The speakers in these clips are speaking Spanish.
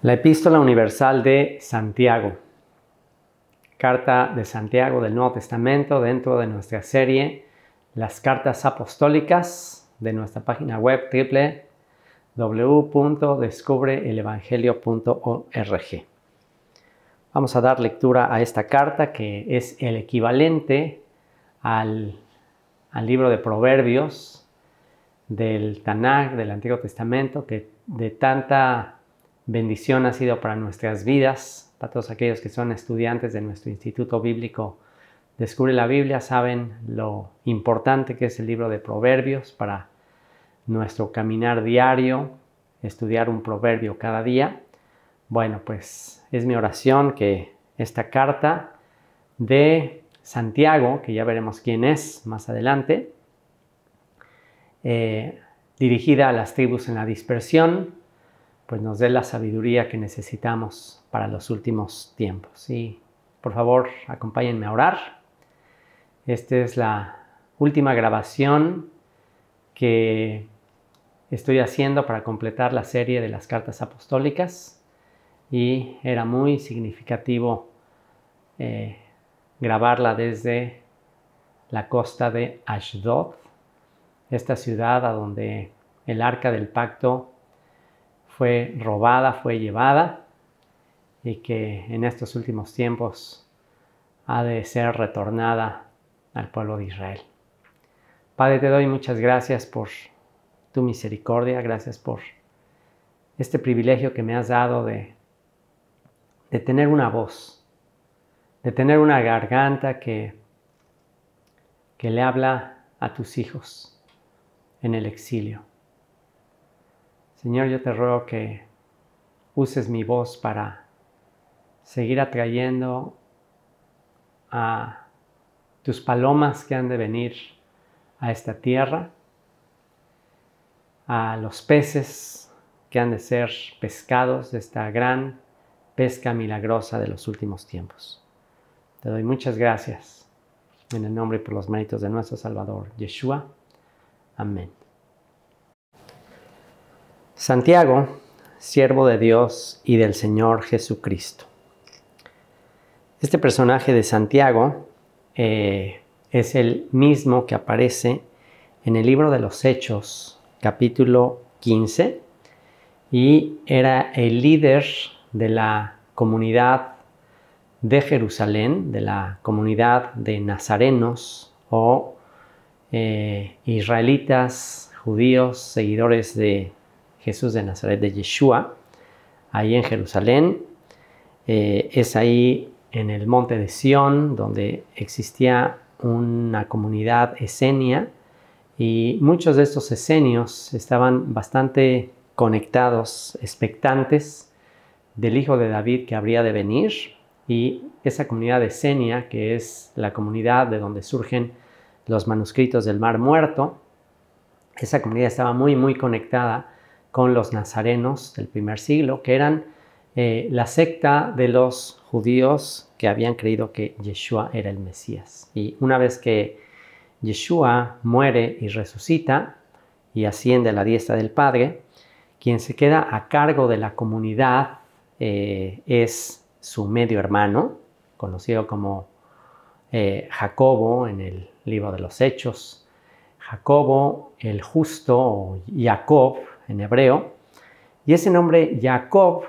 La epístola universal de Santiago. Carta de Santiago del Nuevo Testamento dentro de nuestra serie Las Cartas Apostólicas de nuestra página web www.descubreelevangelio.org. Vamos a dar lectura a esta carta que es el equivalente al, al libro de Proverbios del Tanakh del Antiguo Testamento que de tanta bendición ha sido para nuestras vidas, para todos aquellos que son estudiantes de nuestro Instituto Bíblico Descubre la Biblia, saben lo importante que es el libro de Proverbios para nuestro caminar diario, estudiar un proverbio cada día. Bueno, pues es mi oración que esta carta de Santiago, que ya veremos quién es más adelante, eh, dirigida a las tribus en la dispersión, pues nos dé la sabiduría que necesitamos para los últimos tiempos. Y por favor, acompáñenme a orar. Esta es la última grabación que estoy haciendo para completar la serie de las cartas apostólicas y era muy significativo eh, grabarla desde la costa de Ashdod, esta ciudad a donde el arca del pacto fue robada, fue llevada y que en estos últimos tiempos ha de ser retornada al pueblo de Israel. Padre, te doy muchas gracias por tu misericordia, gracias por este privilegio que me has dado de, de tener una voz, de tener una garganta que, que le habla a tus hijos en el exilio. Señor, yo te ruego que uses mi voz para seguir atrayendo a tus palomas que han de venir a esta tierra, a los peces que han de ser pescados de esta gran pesca milagrosa de los últimos tiempos. Te doy muchas gracias en el nombre y por los méritos de nuestro Salvador, Yeshua. Amén. Santiago, siervo de Dios y del Señor Jesucristo. Este personaje de Santiago eh, es el mismo que aparece en el libro de los Hechos, capítulo 15, y era el líder de la comunidad de Jerusalén, de la comunidad de nazarenos o eh, israelitas, judíos, seguidores de Jesús de Nazaret de Yeshua, ahí en Jerusalén. Eh, es ahí en el monte de Sión donde existía una comunidad esenia y muchos de estos esenios estaban bastante conectados, expectantes del hijo de David que habría de venir y esa comunidad esenia que es la comunidad de donde surgen los manuscritos del Mar Muerto, esa comunidad estaba muy muy conectada con los nazarenos del primer siglo, que eran eh, la secta de los judíos que habían creído que Yeshua era el Mesías. Y una vez que Yeshua muere y resucita y asciende a la diestra del Padre, quien se queda a cargo de la comunidad eh, es su medio hermano, conocido como eh, Jacobo en el libro de los Hechos. Jacobo el justo o Jacob en hebreo. Y ese nombre Jacob,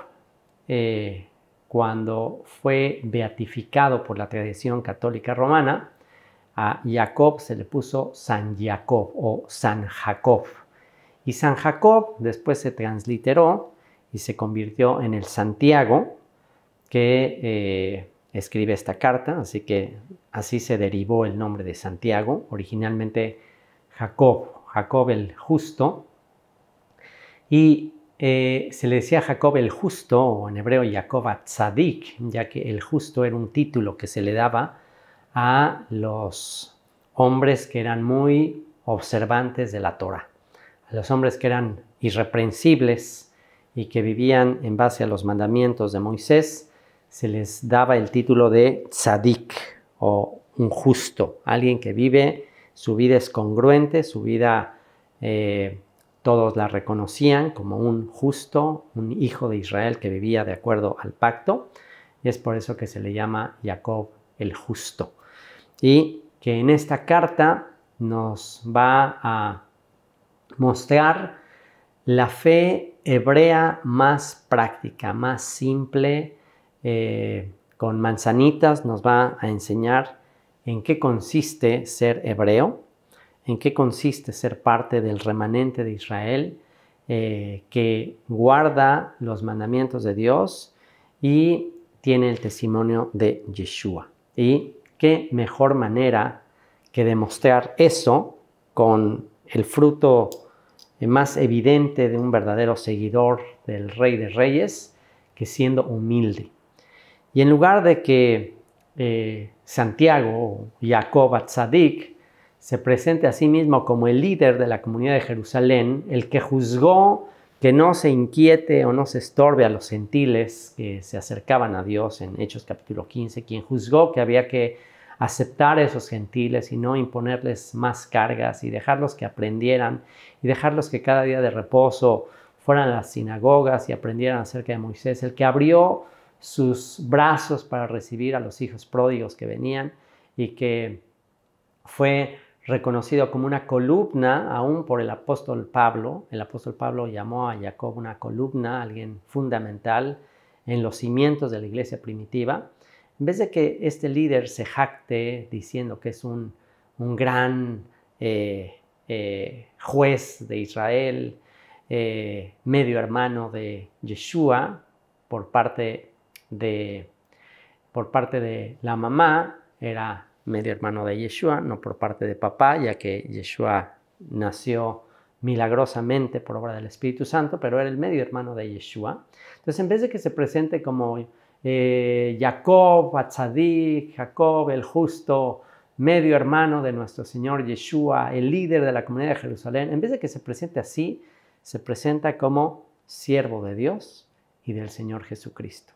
eh, cuando fue beatificado por la tradición católica romana, a Jacob se le puso San Jacob o San Jacob. Y San Jacob después se transliteró y se convirtió en el Santiago que eh, escribe esta carta, así que así se derivó el nombre de Santiago. Originalmente Jacob, Jacob el justo, y eh, se le decía a Jacob el justo, o en hebreo Jacoba Tzadik, ya que el justo era un título que se le daba a los hombres que eran muy observantes de la Torah, a los hombres que eran irreprensibles y que vivían en base a los mandamientos de Moisés, se les daba el título de tzadik o un justo, alguien que vive, su vida es congruente, su vida eh, todos la reconocían como un justo, un hijo de Israel que vivía de acuerdo al pacto, y es por eso que se le llama Jacob el justo. Y que en esta carta nos va a mostrar la fe hebrea más práctica, más simple, eh, con manzanitas, nos va a enseñar en qué consiste ser hebreo en qué consiste ser parte del remanente de Israel eh, que guarda los mandamientos de Dios y tiene el testimonio de Yeshua. Y qué mejor manera que demostrar eso con el fruto eh, más evidente de un verdadero seguidor del Rey de Reyes que siendo humilde. Y en lugar de que eh, Santiago o Jacob Atzadik se presente a sí mismo como el líder de la comunidad de Jerusalén, el que juzgó que no se inquiete o no se estorbe a los gentiles que se acercaban a Dios en Hechos capítulo 15, quien juzgó que había que aceptar a esos gentiles y no imponerles más cargas y dejarlos que aprendieran y dejarlos que cada día de reposo fueran a las sinagogas y aprendieran acerca de Moisés, el que abrió sus brazos para recibir a los hijos pródigos que venían y que fue reconocido como una columna, aún por el apóstol Pablo. El apóstol Pablo llamó a Jacob una columna, alguien fundamental en los cimientos de la iglesia primitiva. En vez de que este líder se jacte diciendo que es un, gran eh, eh, juez de Israel, eh, medio hermano de Yeshua por parte de, por parte de la mamá, era medio hermano de Yeshua, no por parte de papá, ya que Yeshua nació milagrosamente por obra del Espíritu Santo, pero era el medio hermano de Yeshua. Entonces, en vez de que se presente como eh, Jacob, Jacob, el justo, medio hermano de nuestro Señor Yeshua, el líder de la comunidad de Jerusalén, en vez de que se presente así, se presenta como siervo de Dios y del Señor Jesucristo.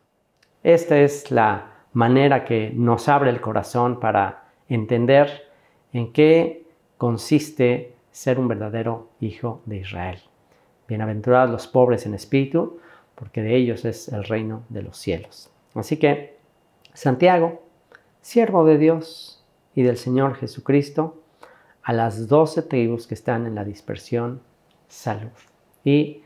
Esta es la manera que nos abre el corazón para entender en qué consiste ser un verdadero hijo de Israel. Bienaventurados los pobres en espíritu, porque de ellos es el reino de los cielos. Así que, Santiago, siervo de Dios y del Señor Jesucristo, a las doce tribus que están en la dispersión, salud. Y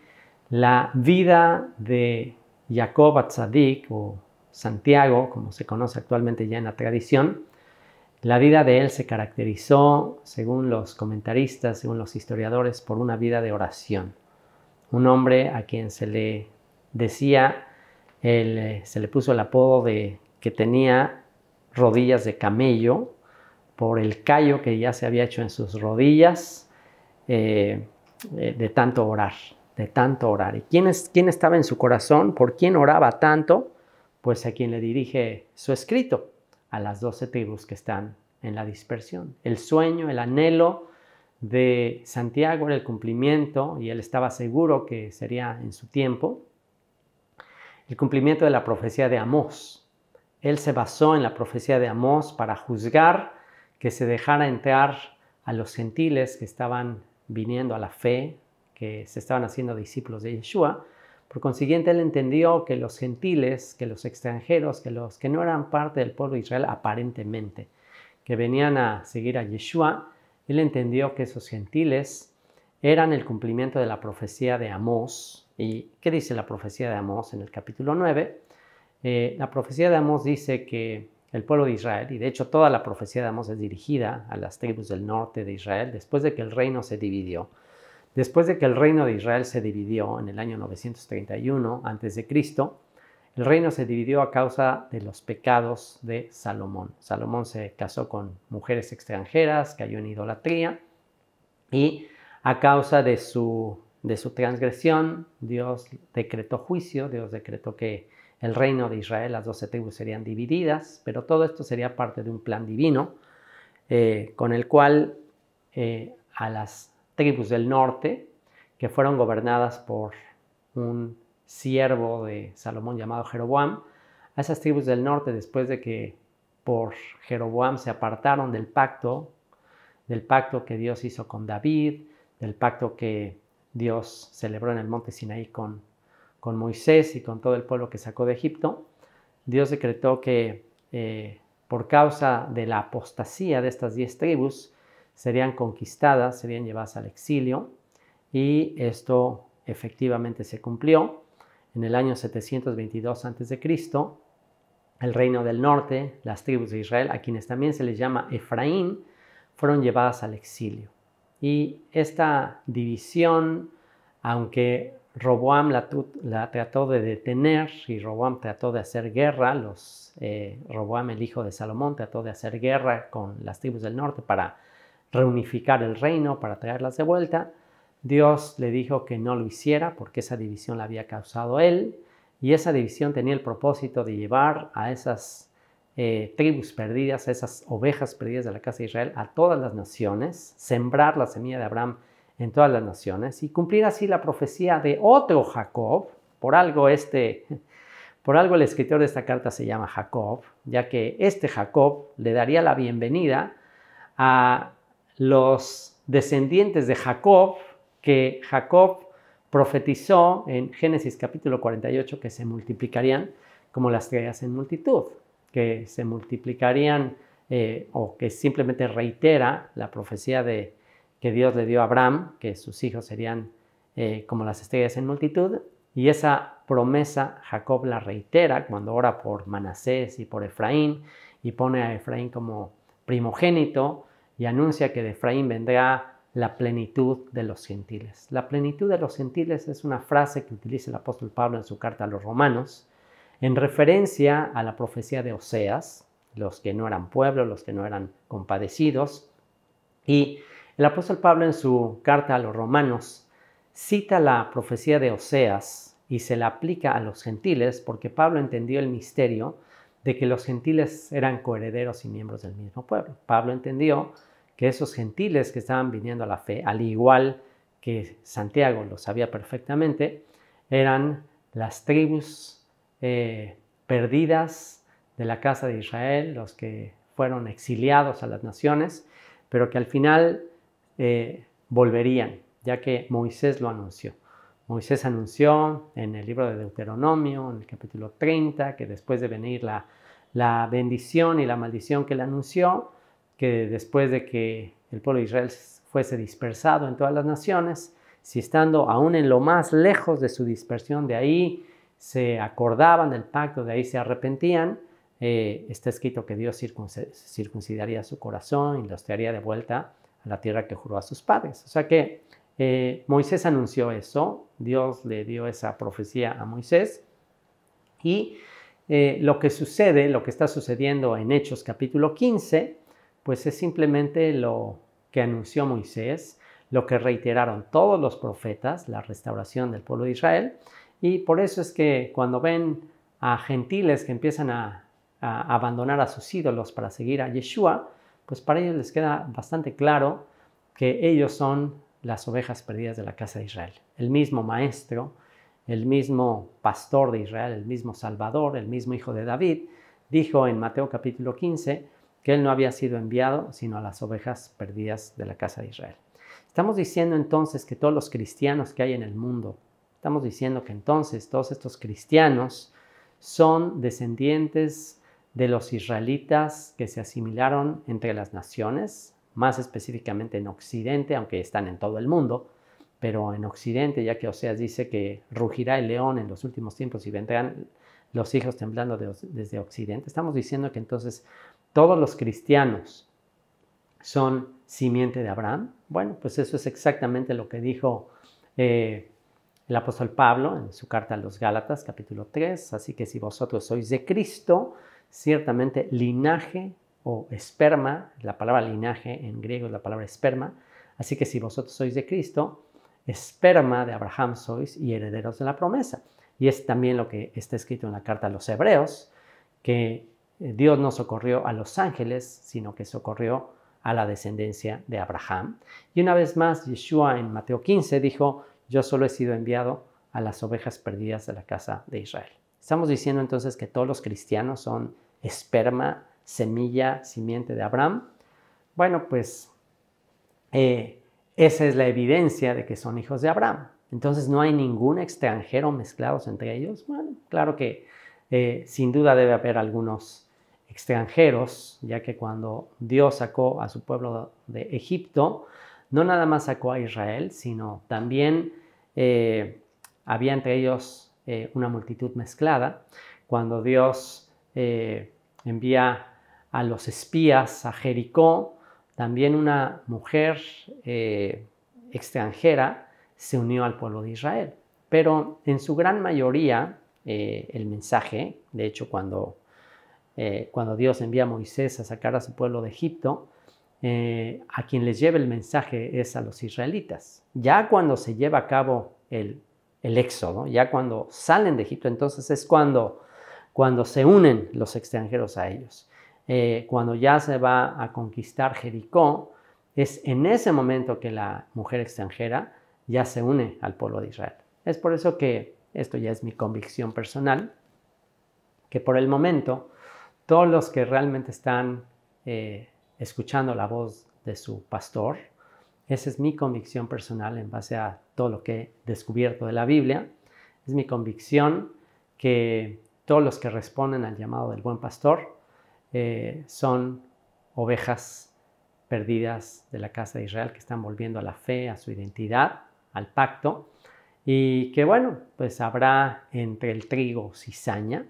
la vida de Jacob Atzadik o Santiago, como se conoce actualmente ya en la tradición, la vida de él se caracterizó, según los comentaristas, según los historiadores, por una vida de oración. Un hombre a quien se le decía, eh, se le puso el apodo de que tenía rodillas de camello por el callo que ya se había hecho en sus rodillas eh, eh, de tanto orar, de tanto orar. ¿Y quién, es, quién estaba en su corazón? ¿Por quién oraba tanto? Pues a quien le dirige su escrito a las doce tribus que están en la dispersión. El sueño, el anhelo de Santiago era el cumplimiento, y él estaba seguro que sería en su tiempo, el cumplimiento de la profecía de Amós. Él se basó en la profecía de Amós para juzgar que se dejara entrar a los gentiles que estaban viniendo a la fe, que se estaban haciendo discípulos de Yeshua, por consiguiente, él entendió que los gentiles, que los extranjeros, que los que no eran parte del pueblo de Israel aparentemente, que venían a seguir a Yeshua, él entendió que esos gentiles eran el cumplimiento de la profecía de Amós. ¿Y qué dice la profecía de Amós en el capítulo 9? Eh, la profecía de Amós dice que el pueblo de Israel, y de hecho toda la profecía de Amós es dirigida a las tribus del norte de Israel, después de que el reino se dividió, Después de que el reino de Israel se dividió en el año 931 a.C., el reino se dividió a causa de los pecados de Salomón. Salomón se casó con mujeres extranjeras, cayó en idolatría y a causa de su, de su transgresión, Dios decretó juicio, Dios decretó que el reino de Israel, las doce tribus serían divididas, pero todo esto sería parte de un plan divino eh, con el cual eh, a las tribus del norte que fueron gobernadas por un siervo de Salomón llamado Jeroboam. A esas tribus del norte, después de que por Jeroboam se apartaron del pacto, del pacto que Dios hizo con David, del pacto que Dios celebró en el monte Sinaí con, con Moisés y con todo el pueblo que sacó de Egipto, Dios decretó que eh, por causa de la apostasía de estas diez tribus, serían conquistadas, serían llevadas al exilio y esto efectivamente se cumplió. En el año 722 a.C., el reino del norte, las tribus de Israel, a quienes también se les llama Efraín, fueron llevadas al exilio. Y esta división, aunque Roboam la, trató de detener y Roboam trató de hacer guerra, los, eh, Roboam el hijo de Salomón trató de hacer guerra con las tribus del norte para reunificar el reino, para traerlas de vuelta. Dios le dijo que no lo hiciera porque esa división la había causado él y esa división tenía el propósito de llevar a esas eh, tribus perdidas, a esas ovejas perdidas de la casa de Israel, a todas las naciones, sembrar la semilla de Abraham en todas las naciones y cumplir así la profecía de otro Jacob. Por algo este, por algo el escritor de esta carta se llama Jacob, ya que este Jacob le daría la bienvenida a los descendientes de Jacob, que Jacob profetizó en Génesis capítulo 48 que se multiplicarían como las estrellas en multitud, que se multiplicarían eh, o que simplemente reitera la profecía de, que Dios le dio a Abraham, que sus hijos serían eh, como las estrellas en multitud, y esa promesa Jacob la reitera cuando ora por Manasés y por Efraín y pone a Efraín como primogénito y anuncia que de Efraín vendrá la plenitud de los gentiles. La plenitud de los gentiles es una frase que utiliza el apóstol Pablo en su carta a los romanos en referencia a la profecía de Oseas, los que no eran pueblo, los que no eran compadecidos. Y el apóstol Pablo en su carta a los romanos cita la profecía de Oseas y se la aplica a los gentiles porque Pablo entendió el misterio de que los gentiles eran coherederos y miembros del mismo pueblo. Pablo entendió que esos gentiles que estaban viniendo a la fe, al igual que Santiago lo sabía perfectamente, eran las tribus eh, perdidas de la casa de Israel, los que fueron exiliados a las naciones, pero que al final eh, volverían, ya que Moisés lo anunció. Moisés anunció en el libro de Deuteronomio, en el capítulo 30, que después de venir la, la bendición y la maldición que le anunció, que después de que el pueblo de Israel fuese dispersado en todas las naciones, si estando aún en lo más lejos de su dispersión, de ahí se acordaban del pacto, de ahí se arrepentían, eh, está escrito que Dios circuncidaría su corazón y los traería de vuelta a la tierra que juró a sus padres. O sea que eh, Moisés anunció eso, Dios le dio esa profecía a Moisés y eh, lo que sucede, lo que está sucediendo en Hechos capítulo 15, pues es simplemente lo que anunció Moisés, lo que reiteraron todos los profetas, la restauración del pueblo de Israel. Y por eso es que cuando ven a gentiles que empiezan a, abandonar a sus ídolos para seguir a Yeshua, pues para ellos les queda bastante claro que ellos son las ovejas perdidas de la casa de Israel. El mismo maestro, el mismo pastor de Israel, el mismo Salvador, el mismo hijo de David, dijo en Mateo capítulo 15, que él no había sido enviado sino a las ovejas perdidas de la casa de Israel. Estamos diciendo entonces que todos los cristianos que hay en el mundo, estamos diciendo que entonces todos estos cristianos son descendientes de los israelitas que se asimilaron entre las naciones, más específicamente en Occidente, aunque están en todo el mundo, pero en Occidente, ya que Oseas dice que rugirá el león en los últimos tiempos y vendrán los hijos temblando desde Occidente, estamos diciendo que entonces todos los cristianos son simiente de Abraham. Bueno, pues eso es exactamente lo que dijo eh, el apóstol Pablo en su carta a los Gálatas capítulo 3. Así que si vosotros sois de Cristo, ciertamente linaje o esperma, la palabra linaje en griego es la palabra esperma, así que si vosotros sois de Cristo, esperma de Abraham sois y herederos de la promesa. Y es también lo que está escrito en la carta a los hebreos, que eh, Dios no socorrió a los ángeles, sino que socorrió a la descendencia de Abraham. Y una vez más, Yeshua en Mateo 15 dijo, yo solo he sido enviado a las ovejas perdidas de la casa de Israel. Estamos diciendo entonces que todos los cristianos son esperma, semilla, simiente de Abraham. Bueno, pues eh, esa es la evidencia de que son hijos de Abraham. Entonces no hay ningún extranjero mezclados entre ellos. Bueno, claro que eh, sin duda debe haber algunos extranjeros, ya que cuando Dios sacó a su pueblo de Egipto, no nada más sacó a Israel, sino también eh, había entre ellos eh, una multitud mezclada. Cuando Dios eh, envía a los espías a Jericó, también una mujer extranjera se unió al pueblo de Israel. Pero en su gran mayoría, el mensaje, de hecho cuando eh, cuando Dios envía a Moisés a sacar a su pueblo de Egipto, eh, a quien les lleve el mensaje es a los israelitas. Ya cuando se lleva a cabo el, éxodo, ya cuando salen de Egipto, entonces es cuando, se unen los extranjeros a ellos. Eh, cuando ya se va a conquistar Jericó, es en ese momento que la mujer extranjera ya se une al pueblo de Israel. Es por eso que esto ya es mi convicción personal, que por el momento todos los que realmente están eh, escuchando la voz de su pastor. Esa es mi convicción personal en base a todo lo que he descubierto de la Biblia. Es mi convicción que todos los que responden al llamado del buen pastor eh, son ovejas perdidas de la casa de Israel que están volviendo a la fe, a su identidad, al pacto. Y que bueno, pues habrá entre el trigo cizaña,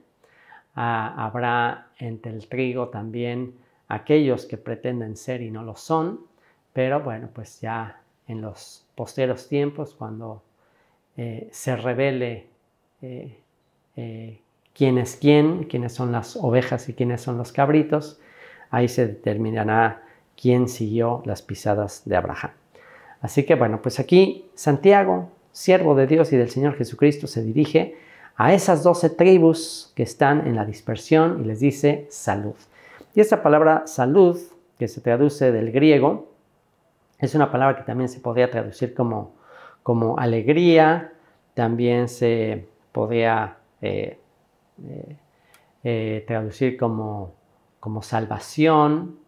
Ah, habrá entre el trigo también aquellos que pretenden ser y no lo son, pero bueno, pues ya en los posteros tiempos, cuando eh, se revele eh, eh, quién es quién, quiénes son las ovejas y quiénes son los cabritos, ahí se determinará quién siguió las pisadas de Abraham. Así que bueno, pues aquí Santiago, siervo de Dios y del Señor Jesucristo, se dirige a esas 12 tribus que están en la dispersión y les dice salud. Y esa palabra salud, que se traduce del griego, es una palabra que también se podría traducir como, alegría, también se podría eh, eh, eh, traducir como, como salvación,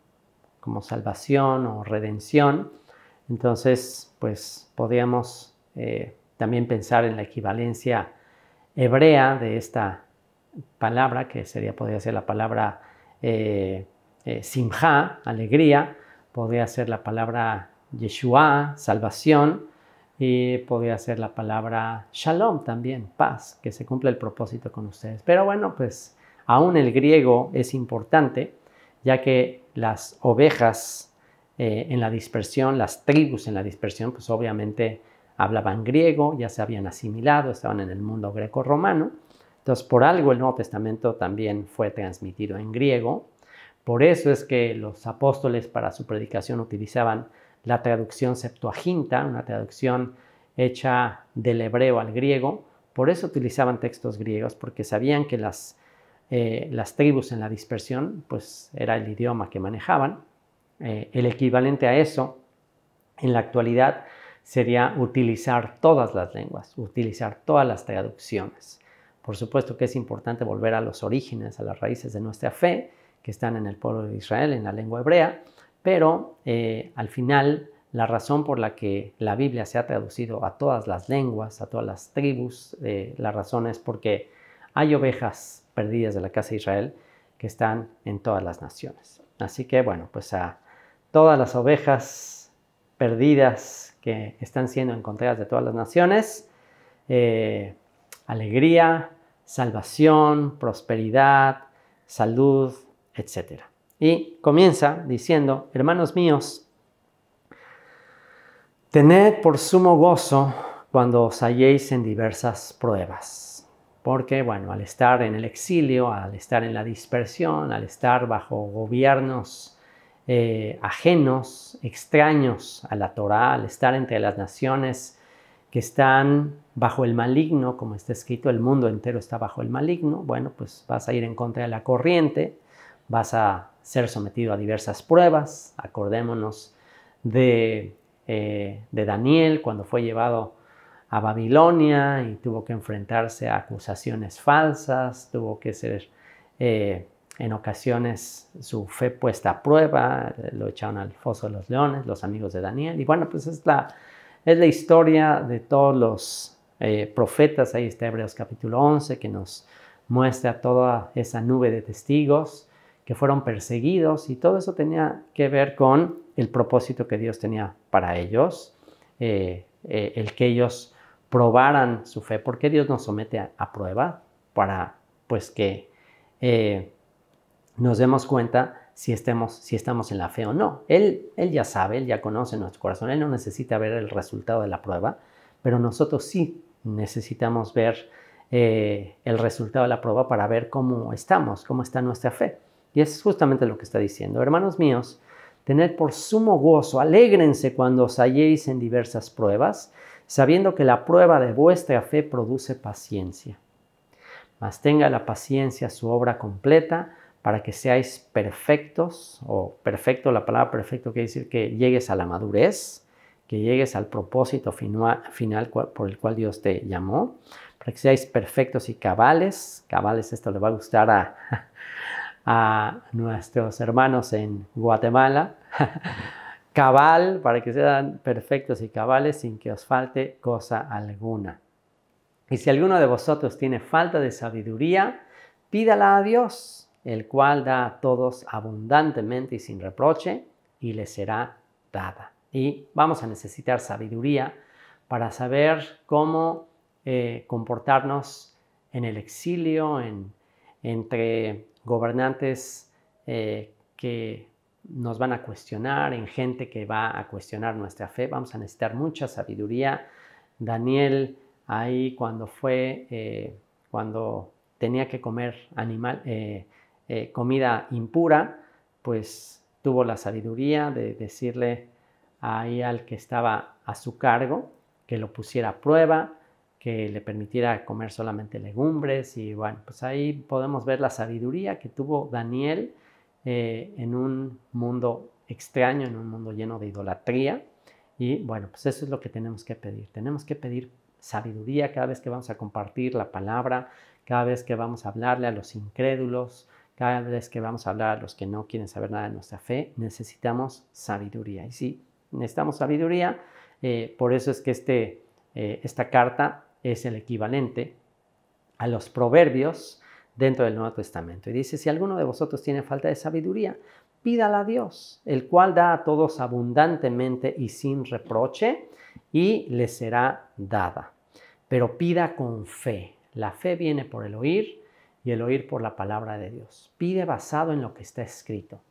como salvación o redención. Entonces, pues podríamos también pensar en la equivalencia hebrea de esta palabra, que sería, podría ser la palabra eh, eh alegría, podría ser la palabra Yeshua, salvación, y podría ser la palabra shalom también, paz, que se cumple el propósito con ustedes. Pero bueno, pues aún el griego es importante, ya que las ovejas eh, en la dispersión, las tribus en la dispersión, pues obviamente hablaban griego, ya se habían asimilado, estaban en el mundo greco-romano. Entonces, por algo el Nuevo Testamento también fue transmitido en griego. Por eso es que los apóstoles para su predicación utilizaban la traducción Septuaginta, una traducción hecha del hebreo al griego. Por eso utilizaban textos griegos, porque sabían que las, eh, tribus en la dispersión, pues era el idioma que manejaban. Eh, el equivalente a eso en la actualidad sería utilizar todas las lenguas, utilizar todas las traducciones. Por supuesto que es importante volver a los orígenes, a las raíces de nuestra fe, que están en el pueblo de Israel, en la lengua hebrea, pero eh, al final la razón por la que la Biblia se ha traducido a todas las lenguas, a todas las tribus, eh, la razón es porque hay ovejas perdidas de la casa de Israel que están en todas las naciones. Así que bueno, pues a todas las ovejas perdidas que están siendo encontradas de todas las naciones. Eh, alegría, salvación, prosperidad, salud, etc. Y comienza diciendo, hermanos míos, tened por sumo gozo cuando os halléis en diversas pruebas. Porque, bueno, al estar en el exilio, al estar en la dispersión, al estar bajo gobiernos eh, ajenos, extraños a la Torá, al estar entre las naciones que están bajo el maligno, como está escrito, el mundo entero está bajo el maligno, bueno, pues vas a ir en contra de la corriente, vas a ser sometido a diversas pruebas, acordémonos de, eh, Daniel cuando fue llevado a Babilonia y tuvo que enfrentarse a acusaciones falsas, tuvo que ser eh, en ocasiones su fe puesta a prueba, eh, lo echaron al foso de los leones, los amigos de Daniel, y bueno, pues es la, es la historia de todos los eh, profetas, ahí está Hebreos capítulo 11, que nos muestra toda esa nube de testigos que fueron perseguidos y todo eso tenía que ver con el propósito que Dios tenía para ellos, eh, el que ellos probaran su fe, ¿Por qué Dios nos somete a, prueba para pues que nos demos cuenta si, estemos, si estamos en la fe o no. Él, él ya sabe, él ya conoce nuestro corazón, él no necesita ver el resultado de la prueba, pero nosotros sí necesitamos ver eh, el resultado de la prueba para ver cómo estamos, cómo está nuestra fe. Y es justamente lo que está diciendo. Hermanos míos, tened por sumo gozo, alégrense cuando os halléis en diversas pruebas, sabiendo que la prueba de vuestra fe produce paciencia. Mas tenga la paciencia su obra completa, para que seáis perfectos, o perfecto, la palabra perfecto quiere decir que llegues a la madurez, que llegues al propósito final, por el cual Dios te llamó, para que seáis perfectos y cabales. Cabales, esto le va a gustar a, a nuestros hermanos en Guatemala. Cabal, para que sean perfectos y cabales sin que os falte cosa alguna. Y si alguno de vosotros tiene falta de sabiduría, pídala a Dios el cual da a todos abundantemente y sin reproche, y les será dada. Y vamos a necesitar sabiduría para saber cómo eh, comportarnos en el exilio, en, entre gobernantes eh, que nos van a cuestionar, en gente que va a cuestionar nuestra fe. Vamos a necesitar mucha sabiduría. Daniel ahí cuando fue, eh, cuando tenía que comer animal, eh, comida impura, pues tuvo la sabiduría de decirle ahí al que estaba a su cargo que lo pusiera a prueba, que le permitiera comer solamente legumbres y bueno, pues ahí podemos ver la sabiduría que tuvo Daniel eh, en un mundo extraño, en un mundo lleno de idolatría. Y bueno, pues eso es lo que tenemos que pedir. Tenemos que pedir sabiduría cada vez que vamos a compartir la palabra, cada vez que vamos a hablarle a los incrédulos, cada vez que vamos a hablar a los que no quieren saber nada de nuestra fe, necesitamos sabiduría. Y si necesitamos sabiduría, eh, por eso es que este, eh, esta carta es el equivalente a los proverbios dentro del Nuevo Testamento. Y dice, si alguno de vosotros tiene falta de sabiduría, pídala a Dios, el cual da a todos abundantemente y sin reproche, y le será dada. Pero pida con fe. La fe viene por el oír y el oír por la palabra de Dios. Pide basado en lo que está escrito.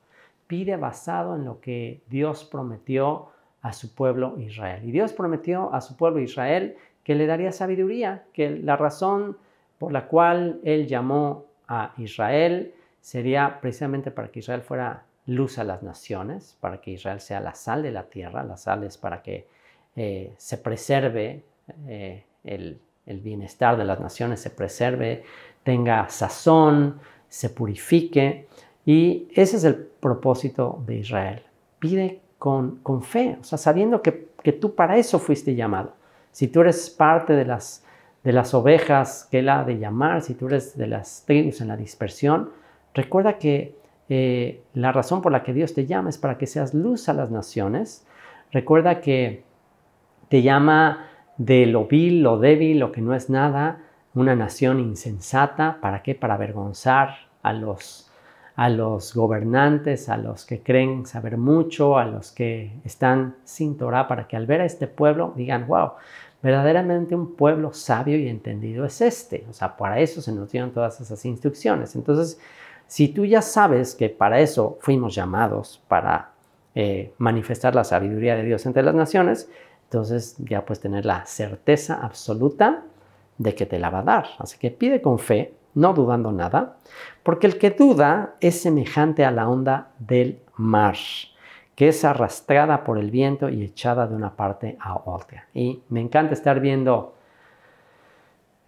Pide basado en lo que Dios prometió a su pueblo Israel. Y Dios prometió a su pueblo Israel que le daría sabiduría, que la razón por la cual él llamó a Israel sería precisamente para que Israel fuera luz a las naciones, para que Israel sea la sal de la tierra. La sal es para que eh, se preserve eh, el bienestar de las naciones, se preserve tenga sazón, se purifique. Y ese es el propósito de Israel. Pide con, fe, o sea, sabiendo que, tú para eso fuiste llamado. Si tú eres parte de las, de las ovejas que él ha de llamar, si tú eres de las tribus en la dispersión, recuerda que eh, la razón por la que Dios te llama es para que seas luz a las naciones. Recuerda que te llama de lo vil, lo débil, lo que no es nada, una nación insensata, ¿para qué? Para avergonzar a los, a los gobernantes, a los que creen saber mucho, a los que están sin Torah, para que al ver a este pueblo digan, wow, verdaderamente un pueblo sabio y entendido es este. O sea, para eso se nos dieron todas esas instrucciones. Entonces, si tú ya sabes que para eso fuimos llamados, para eh, manifestar la sabiduría de Dios entre las naciones, entonces ya puedes tener la certeza absoluta de que te la va a dar. Así que pide con fe, no dudando nada, porque el que duda es semejante a la onda del mar, que es arrastrada por el viento y echada de una parte a otra. Y me encanta estar viendo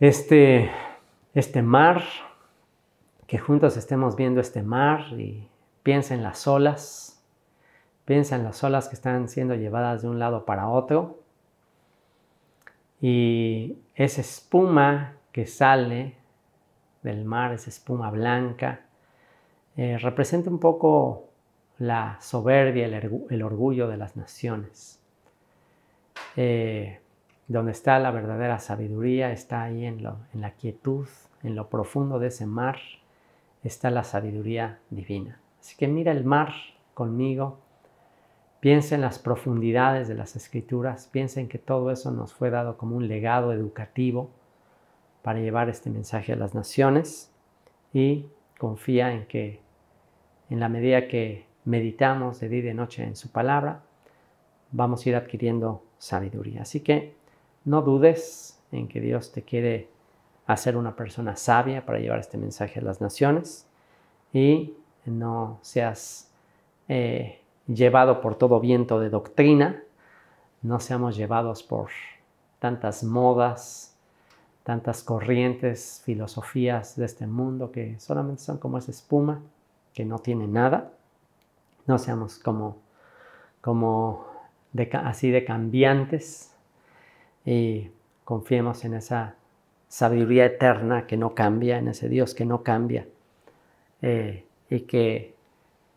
este, este mar, que juntos estemos viendo este mar y piensa en las olas, piensa en las olas que están siendo llevadas de un lado para otro y esa espuma que sale del mar, esa espuma blanca, eh, representa un poco la soberbia, el, el orgullo de las naciones. Eh, donde está la verdadera sabiduría está ahí en la quietud, en lo profundo de ese mar, está la sabiduría divina. Así que mira el mar conmigo Piensa en las profundidades de las escrituras, piensa en que todo eso nos fue dado como un legado educativo para llevar este mensaje a las naciones y confía en que en la medida que meditamos de día y de noche en su palabra, vamos a ir adquiriendo sabiduría. Así que no dudes en que Dios te quiere hacer una persona sabia para llevar este mensaje a las naciones y no seas... Eh, llevado por todo viento de doctrina, no seamos llevados por tantas modas, tantas corrientes, filosofías de este mundo que solamente son como esa espuma que no tiene nada. No seamos como, como así de cambiantes y confiemos en esa sabiduría eterna que no cambia, en ese Dios que no cambia eh, y que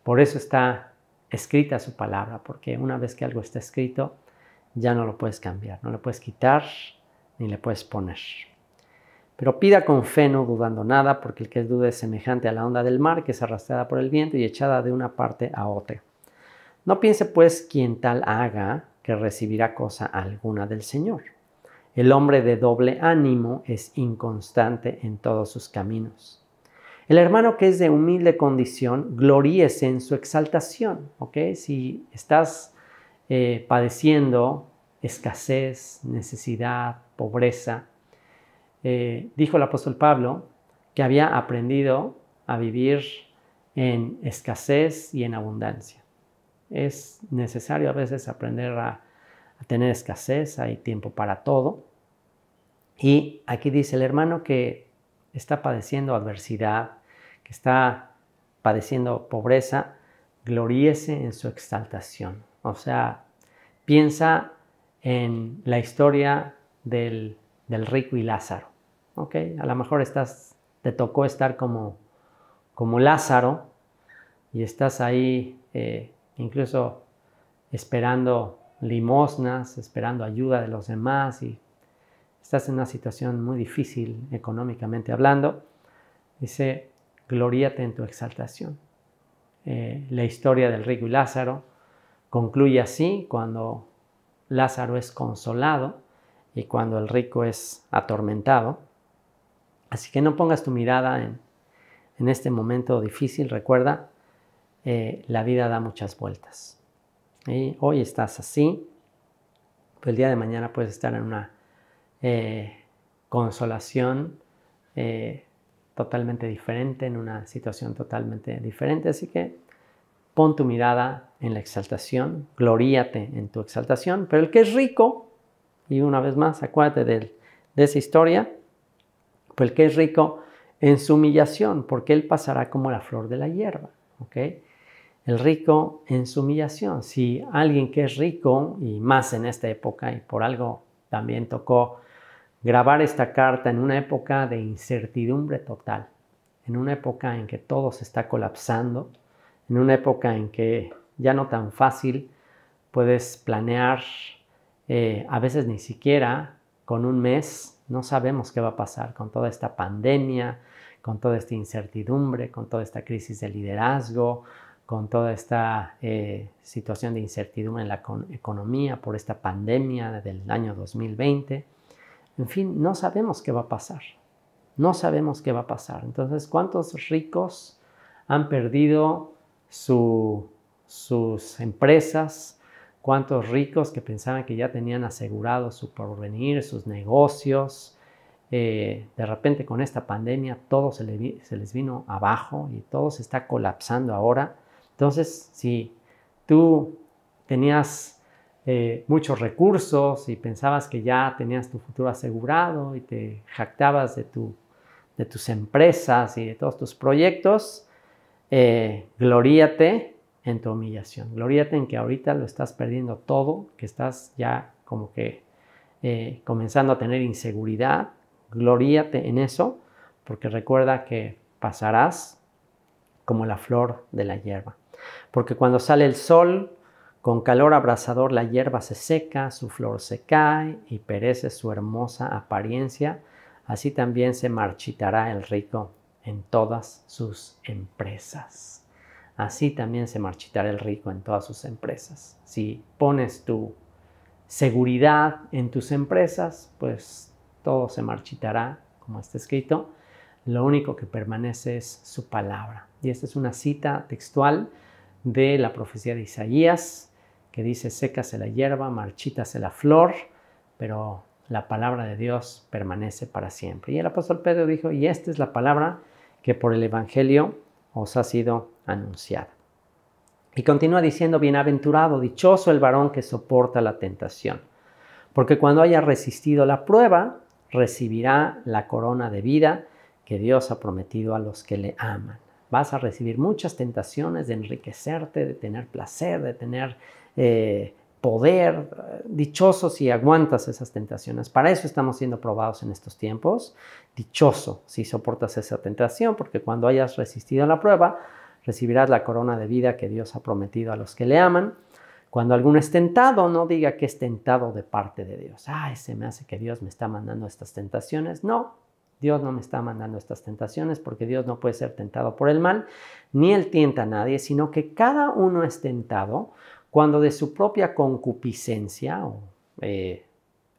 por eso está escrita su palabra, porque una vez que algo está escrito, ya no lo puedes cambiar, no le puedes quitar ni le puedes poner. Pero pida con fe, no dudando nada, porque el que duda es semejante a la onda del mar que es arrastrada por el viento y echada de una parte a otra. No piense pues quien tal haga que recibirá cosa alguna del Señor. El hombre de doble ánimo es inconstante en todos sus caminos. El hermano que es de humilde condición, gloríese en su exaltación. ¿okay? Si estás eh, padeciendo escasez, necesidad, pobreza, eh, dijo el apóstol Pablo que había aprendido a vivir en escasez y en abundancia. Es necesario a veces aprender a tener escasez, hay tiempo para todo. Y aquí dice el hermano que está padeciendo adversidad, que está padeciendo pobreza, gloríese en su exaltación. O sea, piensa en la historia del, del rico y Lázaro. A lo mejor estás, te tocó estar como, como Lázaro y estás ahí eh, incluso esperando limosnas, esperando ayuda de los demás y estás en una situación muy difícil económicamente hablando, dice, gloríate en tu exaltación. Eh, la historia del rico y Lázaro concluye así cuando Lázaro es consolado y cuando el rico es atormentado. Así que no pongas tu mirada en, este momento difícil, recuerda, eh, la vida da muchas vueltas. Y hoy estás así, el día de mañana puedes estar en una eh, consolación eh, totalmente diferente, en una situación totalmente diferente. Así que pon tu mirada en la exaltación, gloríate en tu exaltación, pero el que es rico, y una vez más, acuérdate de, esa historia, pues el que es rico en su humillación, porque él pasará como la flor de la hierba. El rico en su humillación. Si alguien que es rico, y más en esta época, y por algo también tocó grabar esta carta en una época de incertidumbre total, en una época en que todo se está colapsando, en una época en que ya no tan fácil puedes planear, eh, a veces ni siquiera con un mes, no sabemos qué va a pasar con toda esta pandemia, con toda esta incertidumbre, con toda esta crisis de liderazgo, con toda esta eh, situación de incertidumbre en la economía por esta pandemia del año 2020. En fin, no sabemos qué va a pasar. No sabemos qué va a pasar. Entonces, ¿cuántos ricos han perdido su, sus empresas? ¿Cuántos ricos que pensaban que ya tenían asegurado su porvenir, sus negocios? Eh, de repente con esta pandemia todo se les vino abajo y todo se está colapsando ahora. Entonces, si tú tenías eh, muchos recursos y pensabas que ya tenías tu futuro asegurado y te jactabas de, de tus empresas y de todos tus proyectos, eh, gloríate en tu humillación, gloríate en que ahorita lo estás perdiendo todo, que estás ya como que eh, comenzando a tener inseguridad, gloríate en eso, porque recuerda que pasarás como la flor de la hierba. Porque cuando sale el sol, con calor abrasador la hierba se seca, su flor se cae y perece su hermosa apariencia, así también se marchitará el rico en todas sus empresas. Así también se marchitará el rico en todas sus empresas. Si pones tu seguridad en tus empresas, pues todo se marchitará, como está escrito. Lo único que permanece es su palabra. Y esta es una cita textual de la profecía de Isaías, que dice, sécase la hierba, marchítase la flor, pero la palabra de Dios permanece para siempre. Y el apóstol Pedro dijo, y esta es la palabra que por el Evangelio os ha sido anunciada. Y continúa diciendo, bienaventurado, dichoso el varón que soporta la tentación, porque cuando haya resistido la prueba, recibirá la corona de vida que Dios ha prometido a los que le aman. Vas a recibir muchas tentaciones de enriquecerte, de tener placer, de tener eh, poder, dichoso si aguantas esas tentaciones. Para eso estamos siendo probados en estos tiempos. Dichoso si soportas esa tentación, porque cuando hayas resistido la prueba, recibirás la corona de vida que Dios ha prometido a los que le aman. Cuando alguno es tentado, no diga que es tentado de parte de Dios. Ah, se me hace que Dios me está mandando estas tentaciones. No, Dios no me está mandando estas tentaciones porque Dios no puede ser tentado por el mal, ni Él tienta a nadie, sino que cada uno es tentado cuando de su propia concupiscencia o eh,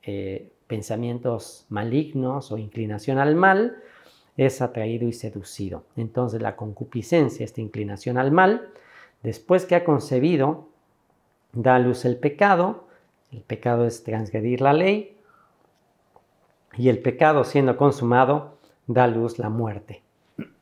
eh, pensamientos malignos o inclinación al mal, es atraído y seducido. Entonces la concupiscencia, esta inclinación al mal, después que ha concebido, da luz el pecado, el pecado es transgredir la ley, y el pecado siendo consumado, da luz la muerte.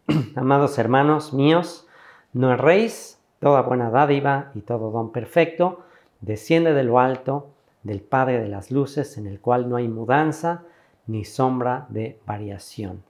Amados hermanos míos, no erréis, Toda buena dádiva y todo don perfecto desciende de lo alto, del Padre de las Luces, en el cual no hay mudanza ni sombra de variación.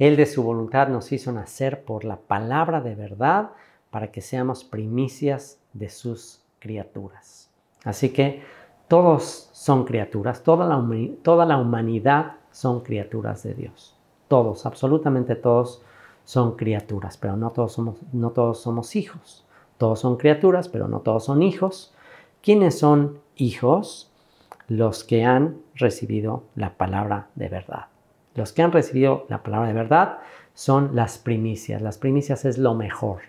Él de su voluntad nos hizo nacer por la palabra de verdad para que seamos primicias de sus criaturas. Así que todos son criaturas, toda la, toda la humanidad son criaturas de Dios. Todos, absolutamente todos son criaturas, pero no todos somos, no todos somos hijos. Todos son criaturas, pero no todos son hijos. ¿Quiénes son hijos? Los que han recibido la palabra de verdad. Los que han recibido la palabra de verdad son las primicias. Las primicias es lo mejor.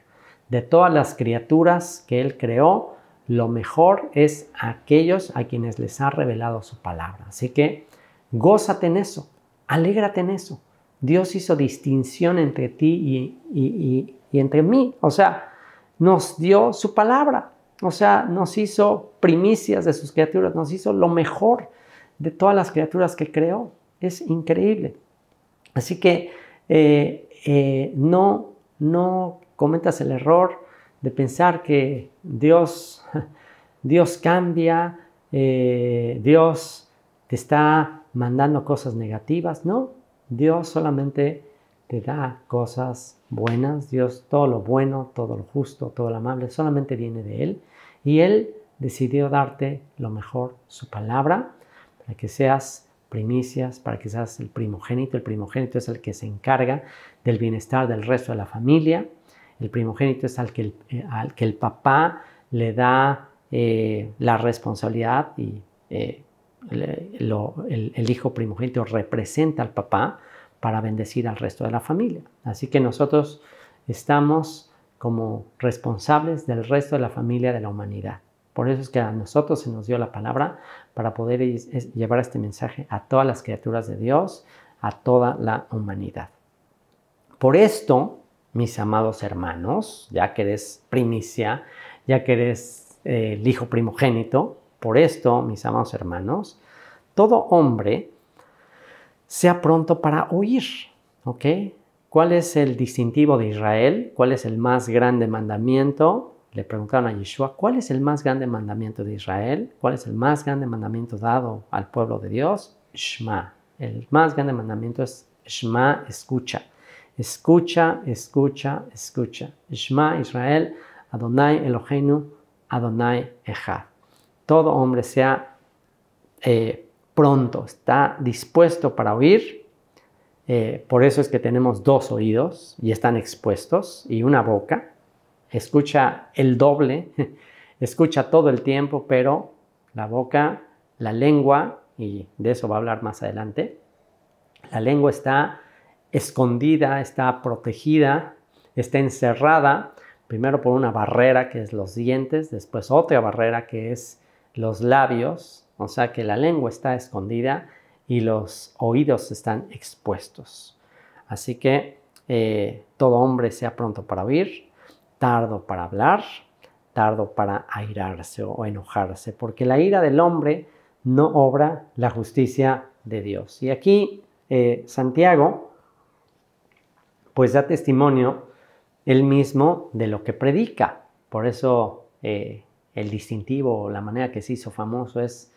De todas las criaturas que Él creó, lo mejor es aquellos a quienes les ha revelado su palabra. Así que gózate en eso, alégrate en eso, Dios hizo distinción entre ti y, entre mí. O sea, nos dio su palabra. O sea, nos hizo primicias de sus criaturas, nos hizo lo mejor de todas las criaturas que creó. Es increíble. Así que eh, eh, no, no cometas el error de pensar que Dios, Dios cambia, eh, Dios te está mandando cosas negativas. No, Dios solamente te da cosas buenas. Dios, todo lo bueno, todo lo justo, todo lo amable, solamente viene de Él. Y Él decidió darte lo mejor, su palabra, para que seas primicias, para que seas el primogénito. El primogénito es el que se encarga del bienestar del resto de la familia. El primogénito es al que el, eh, al que el papá le da eh, la responsabilidad y eh, el, hijo primogénito representa al papá para bendecir al resto de la familia. Así que nosotros estamos como responsables del resto de la familia de la humanidad. Por eso es que a nosotros se nos dio la palabra para poder llevar este mensaje a todas las criaturas de Dios, a toda la humanidad. Por esto, mis amados hermanos, ya que eres primicia, ya que eres eh, el hijo primogénito, por esto, mis amados hermanos, todo hombre sea pronto para oír, ¿ok? ¿Cuál es el distintivo de Israel? ¿Cuál es el más grande mandamiento? Le preguntaron a Yeshua, ¿cuál es el más grande mandamiento de Israel? ¿Cuál es el más grande mandamiento dado al pueblo de Dios? Shema. El más grande mandamiento es Shema, escucha. Escucha, escucha, escucha. Shma Israel, Adonai Eloheinu, Adonai Echad todo hombre sea eh, pronto, está dispuesto para oír. Eh, por eso es que tenemos dos oídos y están expuestos y una boca. Escucha el doble, escucha todo el tiempo, pero la boca, la lengua, y de eso va a hablar más adelante, la lengua está escondida, está protegida, está encerrada, primero por una barrera que es los dientes, después otra barrera que es los labios, o sea que la lengua está escondida y los oídos están expuestos. Así que eh, todo hombre sea pronto para oír, tardo para hablar, tardo para airarse o enojarse, porque la ira del hombre no obra la justicia de Dios. Y aquí eh, Santiago, pues da testimonio él mismo de lo que predica. Por eso eh, el distintivo, la manera que se hizo famoso es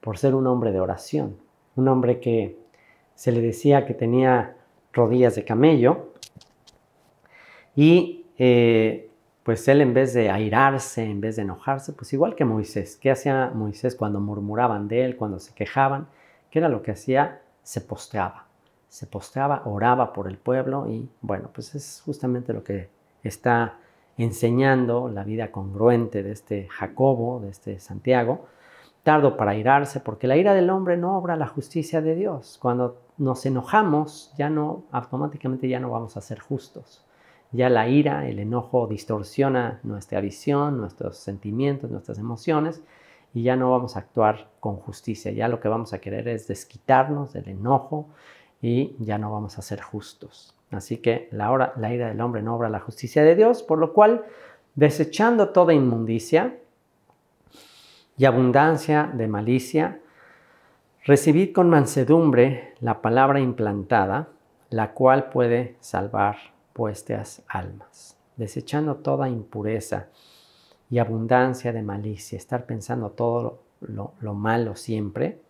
por ser un hombre de oración, un hombre que se le decía que tenía rodillas de camello y eh, pues él en vez de airarse, en vez de enojarse, pues igual que Moisés, ¿qué hacía Moisés cuando murmuraban de él, cuando se quejaban? ¿Qué era lo que hacía? Se postraba, se postraba, oraba por el pueblo y bueno, pues es justamente lo que está enseñando la vida congruente de este Jacobo, de este Santiago, tardo para irarse, porque la ira del hombre no obra la justicia de Dios. Cuando nos enojamos, ya no, automáticamente ya no vamos a ser justos. Ya la ira, el enojo distorsiona nuestra visión, nuestros sentimientos, nuestras emociones, y ya no vamos a actuar con justicia. Ya lo que vamos a querer es desquitarnos del enojo y ya no vamos a ser justos. Así que la, hora, la ira del hombre no obra la justicia de Dios, por lo cual, desechando toda inmundicia y abundancia de malicia, recibid con mansedumbre la palabra implantada, la cual puede salvar vuestras almas, desechando toda impureza y abundancia de malicia, estar pensando todo lo, malo siempre.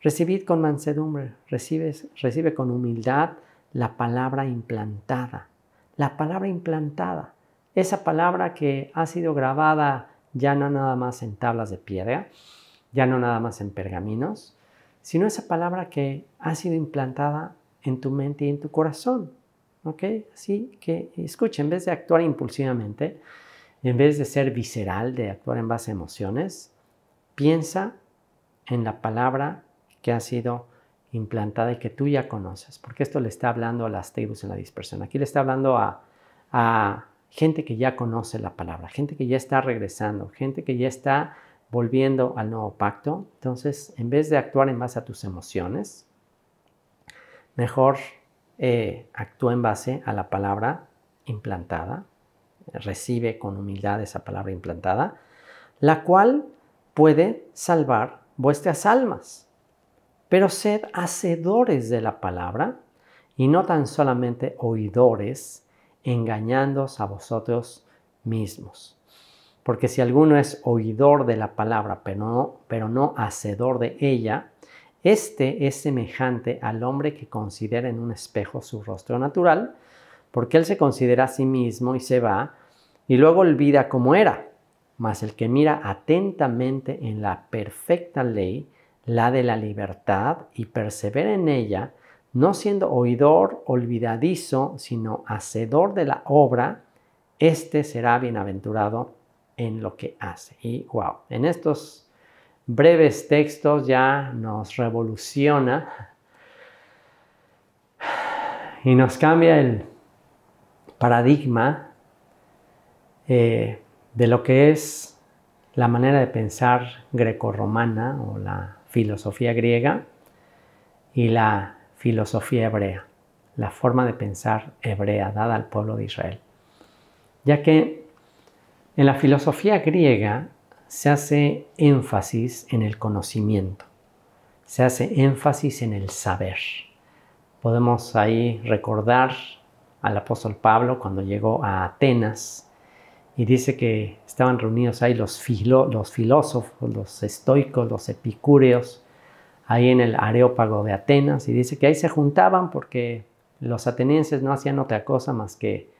Recibid con mansedumbre, recibe con humildad la palabra implantada. La palabra implantada, esa palabra que ha sido grabada ya no nada más en tablas de piedra, ya no nada más en pergaminos, sino esa palabra que ha sido implantada en tu mente y en tu corazón. ¿Ok? Así que escucha, en vez de actuar impulsivamente, en vez de ser visceral, de actuar en base a emociones, piensa en la palabra que ha sido implantada y que tú ya conoces, porque esto le está hablando a las tribus en la dispersión, aquí le está hablando a, gente que ya conoce la palabra, gente que ya está regresando, gente que ya está volviendo al nuevo pacto. Entonces, en vez de actuar en base a tus emociones, mejor eh, actúa en base a la palabra implantada, recibe con humildad esa palabra implantada, la cual puede salvar vuestras almas pero sed hacedores de la palabra y no tan solamente oidores, engañándoos a vosotros mismos. Porque si alguno es oidor de la palabra, pero no, pero no hacedor de ella, este es semejante al hombre que considera en un espejo su rostro natural, porque él se considera a sí mismo y se va, y luego olvida cómo era. Mas el que mira atentamente en la perfecta ley, la de la libertad, y persevera en ella, no siendo oidor olvidadizo, sino hacedor de la obra, éste será bienaventurado en lo que hace. Y wow, en estos breves textos ya nos revoluciona y nos cambia el paradigma eh, de lo que es la manera de pensar grecorromana o la filosofía griega y la filosofía hebrea, la forma de pensar hebrea dada al pueblo de Israel. Ya que en la filosofía griega se hace énfasis en el conocimiento, se hace énfasis en el saber. Podemos ahí recordar al apóstol Pablo cuando llegó a Atenas y dice que estaban reunidos ahí los, los filósofos, los estoicos, los epicúreos, ahí en el Areópago de Atenas, y dice que ahí se juntaban porque los atenienses no hacían otra cosa más que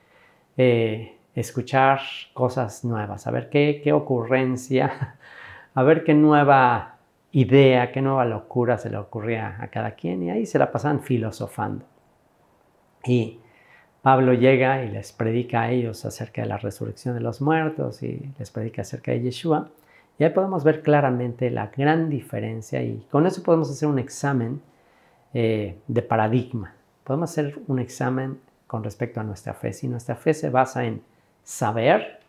eh, escuchar cosas nuevas, a ver qué, qué ocurrencia, a ver qué nueva idea, qué nueva locura se le ocurría a cada quien, y ahí se la pasaban filosofando. Y Pablo llega y les predica a ellos acerca de la resurrección de los muertos y les predica acerca de Yeshua. Y ahí podemos ver claramente la gran diferencia y con eso podemos hacer un examen eh, de paradigma. Podemos hacer un examen con respecto a nuestra fe. Si nuestra fe se basa en saber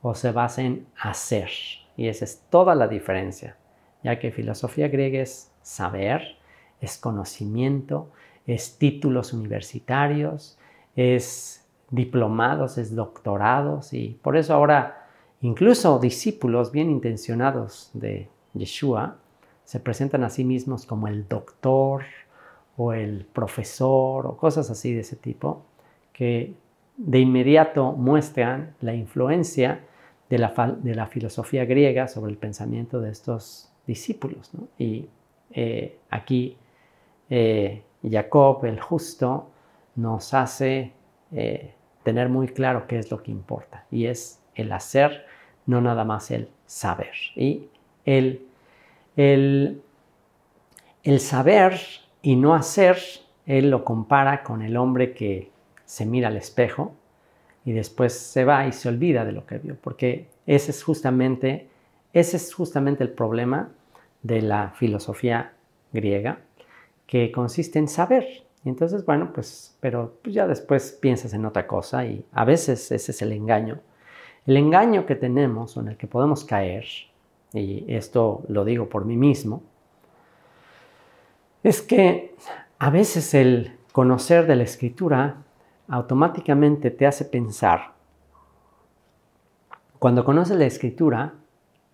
o se basa en hacer. Y esa es toda la diferencia, ya que filosofía griega es saber, es conocimiento, es títulos universitarios, es diplomados, es doctorados y por eso ahora incluso discípulos bien intencionados de Yeshua se presentan a sí mismos como el doctor o el profesor o cosas así de ese tipo que de inmediato muestran la influencia de la, filosofía griega sobre el pensamiento de estos discípulos. Y eh, aquí eh, Jacob el justo nos hace eh, tener muy claro qué es lo que importa y es el hacer, no nada más el saber. Y el, el saber y no hacer, él lo compara con el hombre que se mira al espejo y después se va y se olvida de lo que vio, porque ese es justamente, ese es justamente el problema de la filosofía griega, que consiste en saber, entonces, bueno, pues, pero pues ya después piensas en otra cosa y a veces ese es el engaño. El engaño que tenemos o en el que podemos caer, y esto lo digo por mí mismo, es que a veces el conocer de la escritura automáticamente te hace pensar. Cuando conoces la escritura,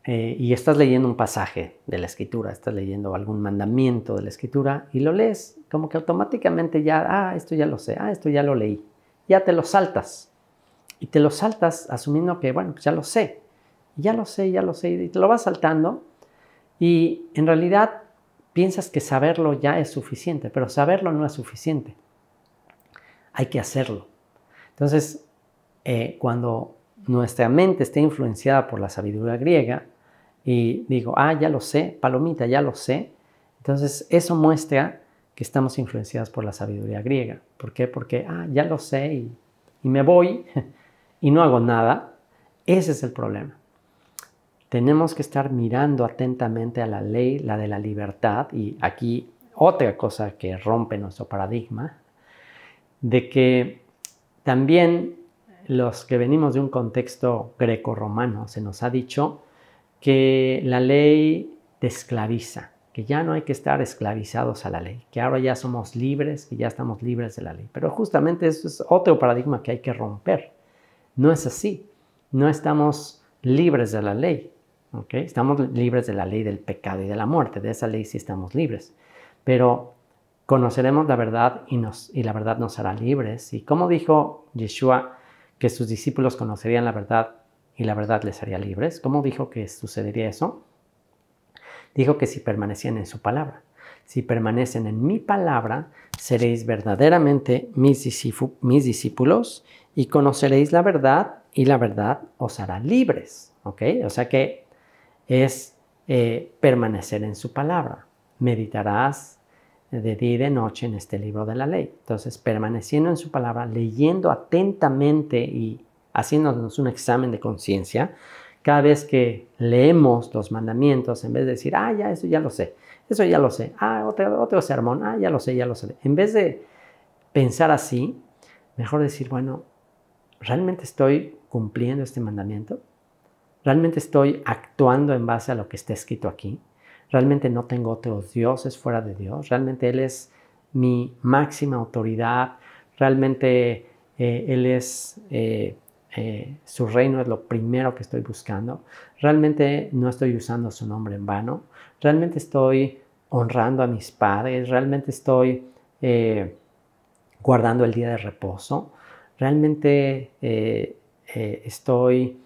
eh, y estás leyendo un pasaje de la escritura, estás leyendo algún mandamiento de la escritura y lo lees, como que automáticamente ya, ah, esto ya lo sé, ah, esto ya lo leí, ya te lo saltas. Y te lo saltas asumiendo que, bueno, pues ya lo sé, ya lo sé, ya lo sé, y te lo vas saltando. Y en realidad piensas que saberlo ya es suficiente, pero saberlo no es suficiente. Hay que hacerlo. Entonces, eh, cuando nuestra mente está influenciada por la sabiduría griega, y digo, ah, ya lo sé, palomita, ya lo sé. Entonces eso muestra que estamos influenciados por la sabiduría griega. ¿Por qué? Porque, ah, ya lo sé y, me voy y no hago nada. Ese es el problema. Tenemos que estar mirando atentamente a la ley, la de la libertad, y aquí otra cosa que rompe nuestro paradigma, de que también los que venimos de un contexto greco-romano se nos ha dicho que la ley te esclaviza, que ya no hay que estar esclavizados a la ley, que ahora ya somos libres, que ya estamos libres de la ley. Pero justamente eso es otro paradigma que hay que romper. No es así. No estamos libres de la ley. ¿okay? Estamos libres de la ley del pecado y de la muerte. De esa ley sí estamos libres. Pero conoceremos la verdad y, nos, y la verdad nos hará libres. Y como dijo Yeshua, que sus discípulos conocerían la verdad y la verdad les haría libres. ¿Cómo dijo que sucedería eso? Dijo que si permanecían en su palabra. Si permanecen en mi palabra, seréis verdaderamente mis, discípulos y conoceréis la verdad y la verdad os hará libres. ¿Ok? O sea que es eh, permanecer en su palabra. Meditarás de día y de noche en este libro de la ley. Entonces, permaneciendo en su palabra, leyendo atentamente y haciéndonos un examen de conciencia, cada vez que leemos los mandamientos, en vez de decir, ah, ya, eso ya lo sé, eso ya lo sé, ah, otro, otro sermón, ah, ya lo sé, ya lo sé, en vez de pensar así, mejor decir, bueno, ¿realmente estoy cumpliendo este mandamiento? ¿Realmente estoy actuando en base a lo que está escrito aquí? ¿Realmente no tengo otros dioses fuera de Dios? ¿Realmente Él es mi máxima autoridad? ¿Realmente eh, Él es eh, eh, su reino es lo primero que estoy buscando. Realmente no estoy usando su nombre en vano. Realmente estoy honrando a mis padres. Realmente estoy eh, guardando el día de reposo. Realmente eh, estoy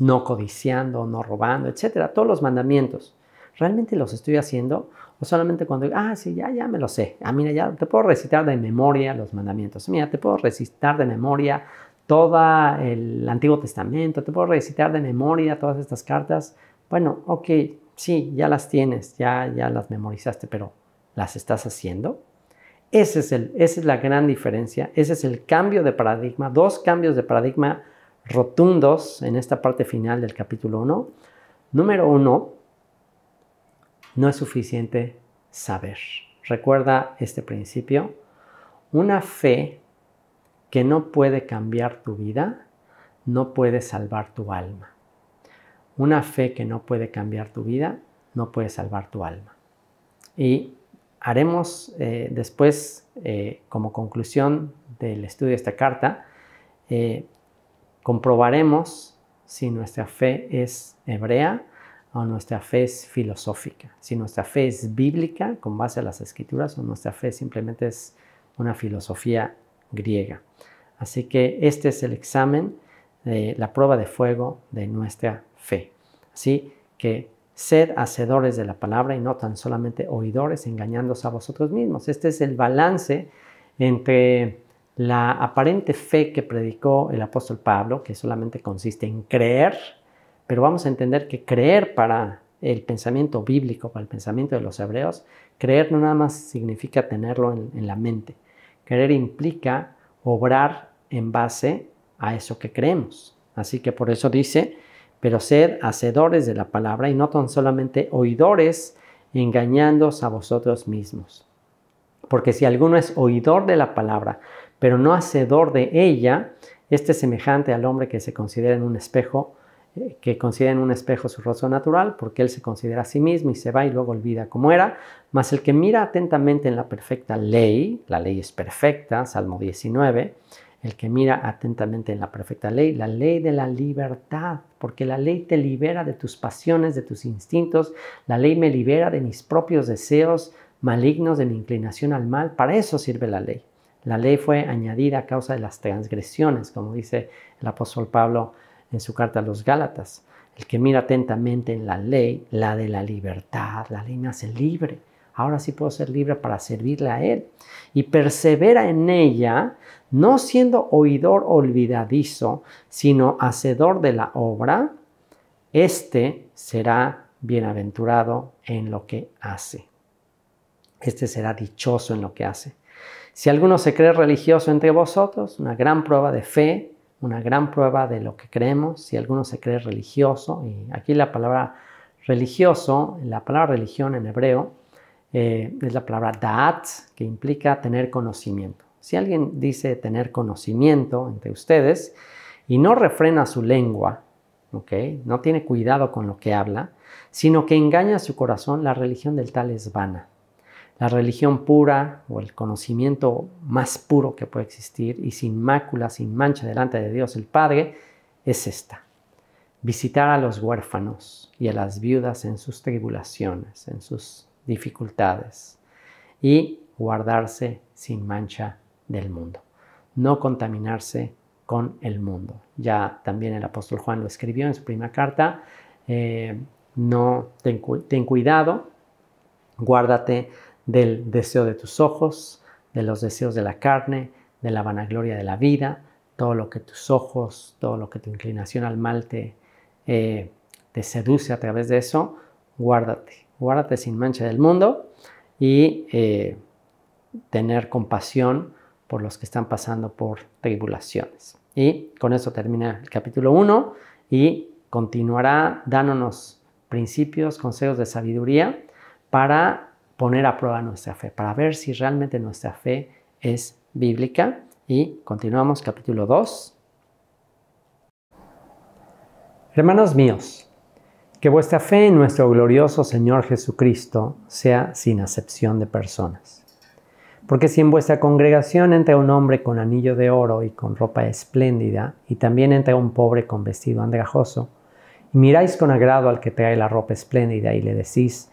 no codiciando, no robando, etcétera. Todos los mandamientos. ¿Realmente los estoy haciendo solamente cuando, ah, sí, ya, ya me lo sé. Ah, mira, ya te puedo recitar de memoria los mandamientos. Mira, te puedo recitar de memoria todo el Antiguo Testamento. Te puedo recitar de memoria todas estas cartas. Bueno, ok, sí, ya las tienes, ya, ya las memorizaste, pero ¿las estás haciendo? Ese es el, esa es la gran diferencia, ese es el cambio de paradigma, dos cambios de paradigma rotundos en esta parte final del capítulo 1. Número uno, no es suficiente saber. Recuerda este principio. Una fe que no puede cambiar tu vida, no puede salvar tu alma. Una fe que no puede cambiar tu vida, no puede salvar tu alma. Y haremos eh, después, eh, como conclusión del estudio de esta carta, eh, comprobaremos si nuestra fe es hebrea o nuestra fe es filosófica. Si nuestra fe es bíblica, con base a las escrituras, o nuestra fe simplemente es una filosofía griega. Así que este es el examen, la prueba de fuego de nuestra fe. Así que sed hacedores de la palabra y no tan solamente oidores engañándose a vosotros mismos. Este es el balance entre la aparente fe que predicó el apóstol Pablo, que solamente consiste en creer, pero vamos a entender que creer para el pensamiento bíblico, para el pensamiento de los hebreos, creer no nada más significa tenerlo en, la mente. Creer implica obrar en base a eso que creemos. Así que por eso dice, pero ser hacedores de la palabra y no tan solamente oidores, engañándoos a vosotros mismos. Porque si alguno es oidor de la palabra, pero no hacedor de ella, este es semejante al hombre que se considera en un espejo que considera en un espejo su rostro natural, porque él se considera a sí mismo y se va y luego olvida cómo era, mas el que mira atentamente en la perfecta ley, la ley es perfecta, Salmo 19, el que mira atentamente en la perfecta ley, la ley de la libertad, porque la ley te libera de tus pasiones, de tus instintos, la ley me libera de mis propios deseos malignos, de mi inclinación al mal, para eso sirve la ley. La ley fue añadida a causa de las transgresiones, como dice el apóstol Pablo en su carta a los Gálatas. El que mira atentamente en la ley, la de la libertad, la ley me hace libre. Ahora sí puedo ser libre para servirle a Él. Y persevera en ella, no siendo oidor olvidadizo, sino hacedor de la obra, este será bienaventurado en lo que hace. Este será dichoso en lo que hace. Si alguno se cree religioso entre vosotros, una gran prueba de fe una gran prueba de lo que creemos, si alguno se cree religioso, y aquí la palabra religioso, la palabra religión en hebreo, eh, es la palabra da'at, que implica tener conocimiento. Si alguien dice tener conocimiento entre ustedes y no refrena su lengua, no tiene cuidado con lo que habla, sino que engaña su corazón, la religión del tal es vana. La religión pura o el conocimiento más puro que puede existir y sin mácula, sin mancha delante de Dios el Padre, es esta. Visitar a los huérfanos y a las viudas en sus tribulaciones, en sus dificultades y guardarse sin mancha del mundo. No contaminarse con el mundo. Ya también el apóstol Juan lo escribió en su primera carta. Eh, no ten cuidado, guárdate del deseo de tus ojos, de los deseos de la carne, de la vanagloria de la vida, todo lo que tus ojos, todo lo que tu inclinación al mal te, eh, seduce a través de eso, guárdate, guárdate sin mancha del mundo y eh, tener compasión por los que están pasando por tribulaciones. Y con eso termina el capítulo 1 y continuará dándonos principios, consejos de sabiduría para poner a prueba nuestra fe, para ver si realmente nuestra fe es bíblica. Y continuamos capítulo 2. Hermanos míos, que vuestra fe en nuestro glorioso Señor Jesucristo sea sin acepción de personas. Porque si en vuestra congregación entra un hombre con anillo de oro y con ropa espléndida, y también entra un pobre con vestido andrajoso, y miráis con agrado al que trae la ropa espléndida y le decís,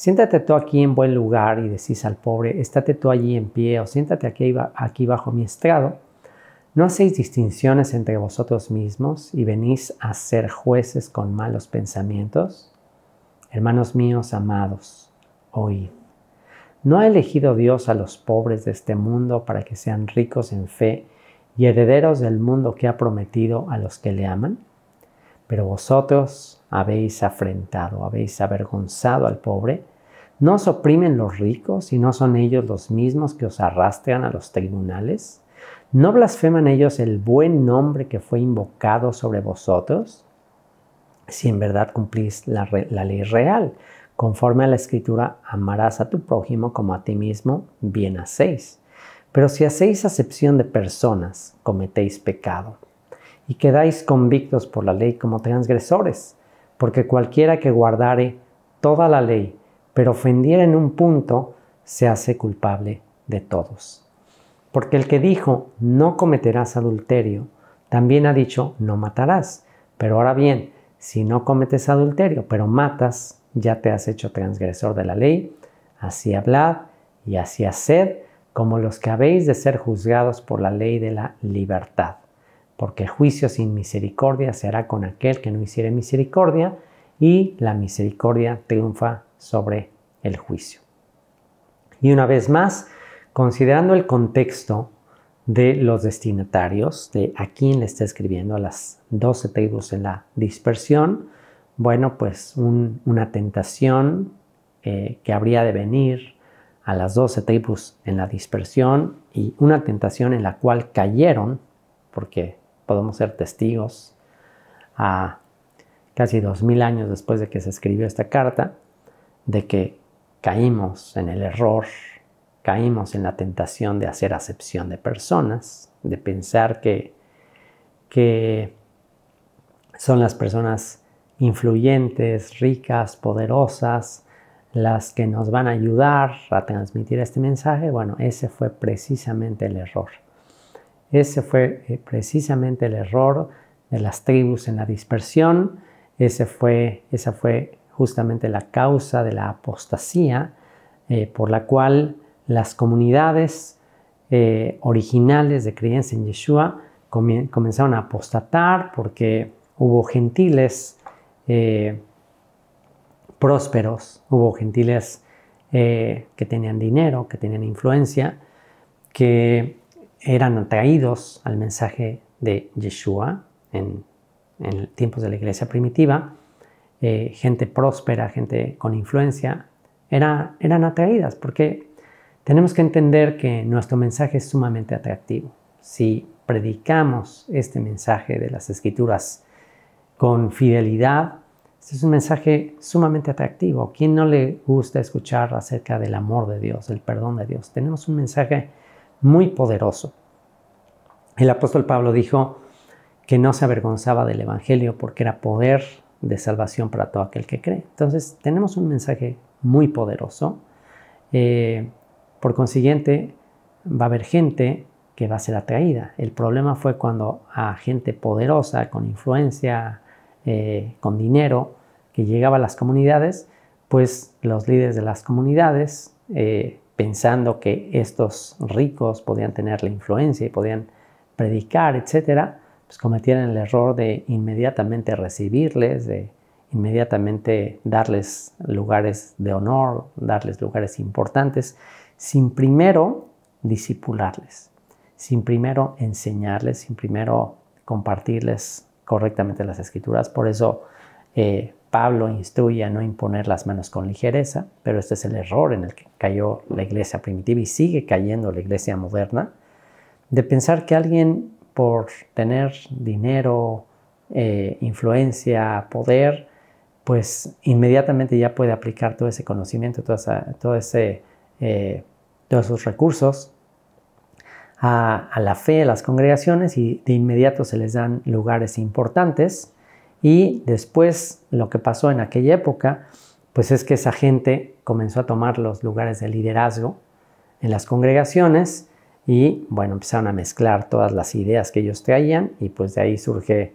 siéntate tú aquí en buen lugar y decís al pobre, estate tú allí en pie o siéntate aquí, aquí bajo mi estrado, no hacéis distinciones entre vosotros mismos y venís a ser jueces con malos pensamientos. Hermanos míos amados, oíd. ¿No ha elegido Dios a los pobres de este mundo para que sean ricos en fe y herederos del mundo que ha prometido a los que le aman? Pero vosotros habéis afrentado, habéis avergonzado al pobre, ¿No os oprimen los ricos y no son ellos los mismos que os arrastran a los tribunales? ¿No blasfeman ellos el buen nombre que fue invocado sobre vosotros? Si en verdad cumplís la, ley real, conforme a la escritura, amarás a tu prójimo como a ti mismo, bien hacéis. Pero si hacéis acepción de personas, cometéis pecado y quedáis convictos por la ley como transgresores, porque cualquiera que guardare toda la ley pero ofendiera en un punto, se hace culpable de todos. Porque el que dijo, no cometerás adulterio, también ha dicho, no matarás. Pero ahora bien, si no cometes adulterio, pero matas, ya te has hecho transgresor de la ley. Así hablad y así haced como los que habéis de ser juzgados por la ley de la libertad. Porque juicio sin misericordia se hará con aquel que no hiciere misericordia, y la misericordia triunfa sobre el juicio. Y una vez más, considerando el contexto de los destinatarios, de a quién le está escribiendo, a las 12 tribus en la dispersión, bueno, pues una tentación eh, que habría de venir a las 12 tribus en la dispersión y una tentación en la cual cayeron, porque podemos ser testigos, a casi 2.000 años después de que se escribió esta carta, de que caímos en el error, caímos en la tentación de hacer acepción de personas, de pensar que, son las personas influyentes, ricas, poderosas, las que nos van a ayudar a transmitir este mensaje. Bueno, ese fue precisamente el error. Ese fue eh, precisamente el error de las tribus en la dispersión. Ese fue, esa fue justamente la causa de la apostasía eh, por la cual las comunidades eh, originales de creencia en Yeshua comenzaron a apostatar porque hubo gentiles eh, prósperos, hubo gentiles que tenían dinero, que tenían influencia, que eran atraídos al mensaje de Yeshua en tiempos de la iglesia primitiva eh, gente próspera, gente con influencia, eran atraídas, porque tenemos que entender que nuestro mensaje es sumamente atractivo. Si predicamos este mensaje de las escrituras con fidelidad, este es un mensaje sumamente atractivo. ¿Quién no le gusta escuchar acerca del amor de Dios, el perdón de Dios? Tenemos un mensaje muy poderoso. El apóstol Pablo dijo que no se avergonzaba del Evangelio porque era poder de salvación para todo aquel que cree. Entonces tenemos un mensaje muy poderoso. Eh, por consiguiente, va a haber gente que va a ser atraída. El problema fue cuando a gente poderosa, con influencia, eh, con dinero, que llegaba a las comunidades, pues los líderes de las comunidades, eh, pensando que estos ricos podían tener la influencia y podían predicar, etcétera, pues cometieron el error de inmediatamente recibirles, de inmediatamente darles lugares de honor, darles lugares importantes, sin primero disipularles, sin primero enseñarles, sin primero compartirles correctamente las escrituras. Por eso eh, Pablo instruye a no imponer las manos con ligereza, pero este es el error en el que cayó la iglesia primitiva y sigue cayendo la iglesia moderna, de pensar que alguien por tener dinero, eh, influencia, poder, pues inmediatamente ya puede aplicar todo ese conocimiento, todo, eh, todos esos recursos a, a, la fe, a las congregaciones y de inmediato se les dan lugares importantes. Y después lo que pasó en aquella época, pues es que esa gente comenzó a tomar los lugares de liderazgo en las congregaciones y bueno, empezaron a mezclar todas las ideas que ellos traían y pues de ahí surge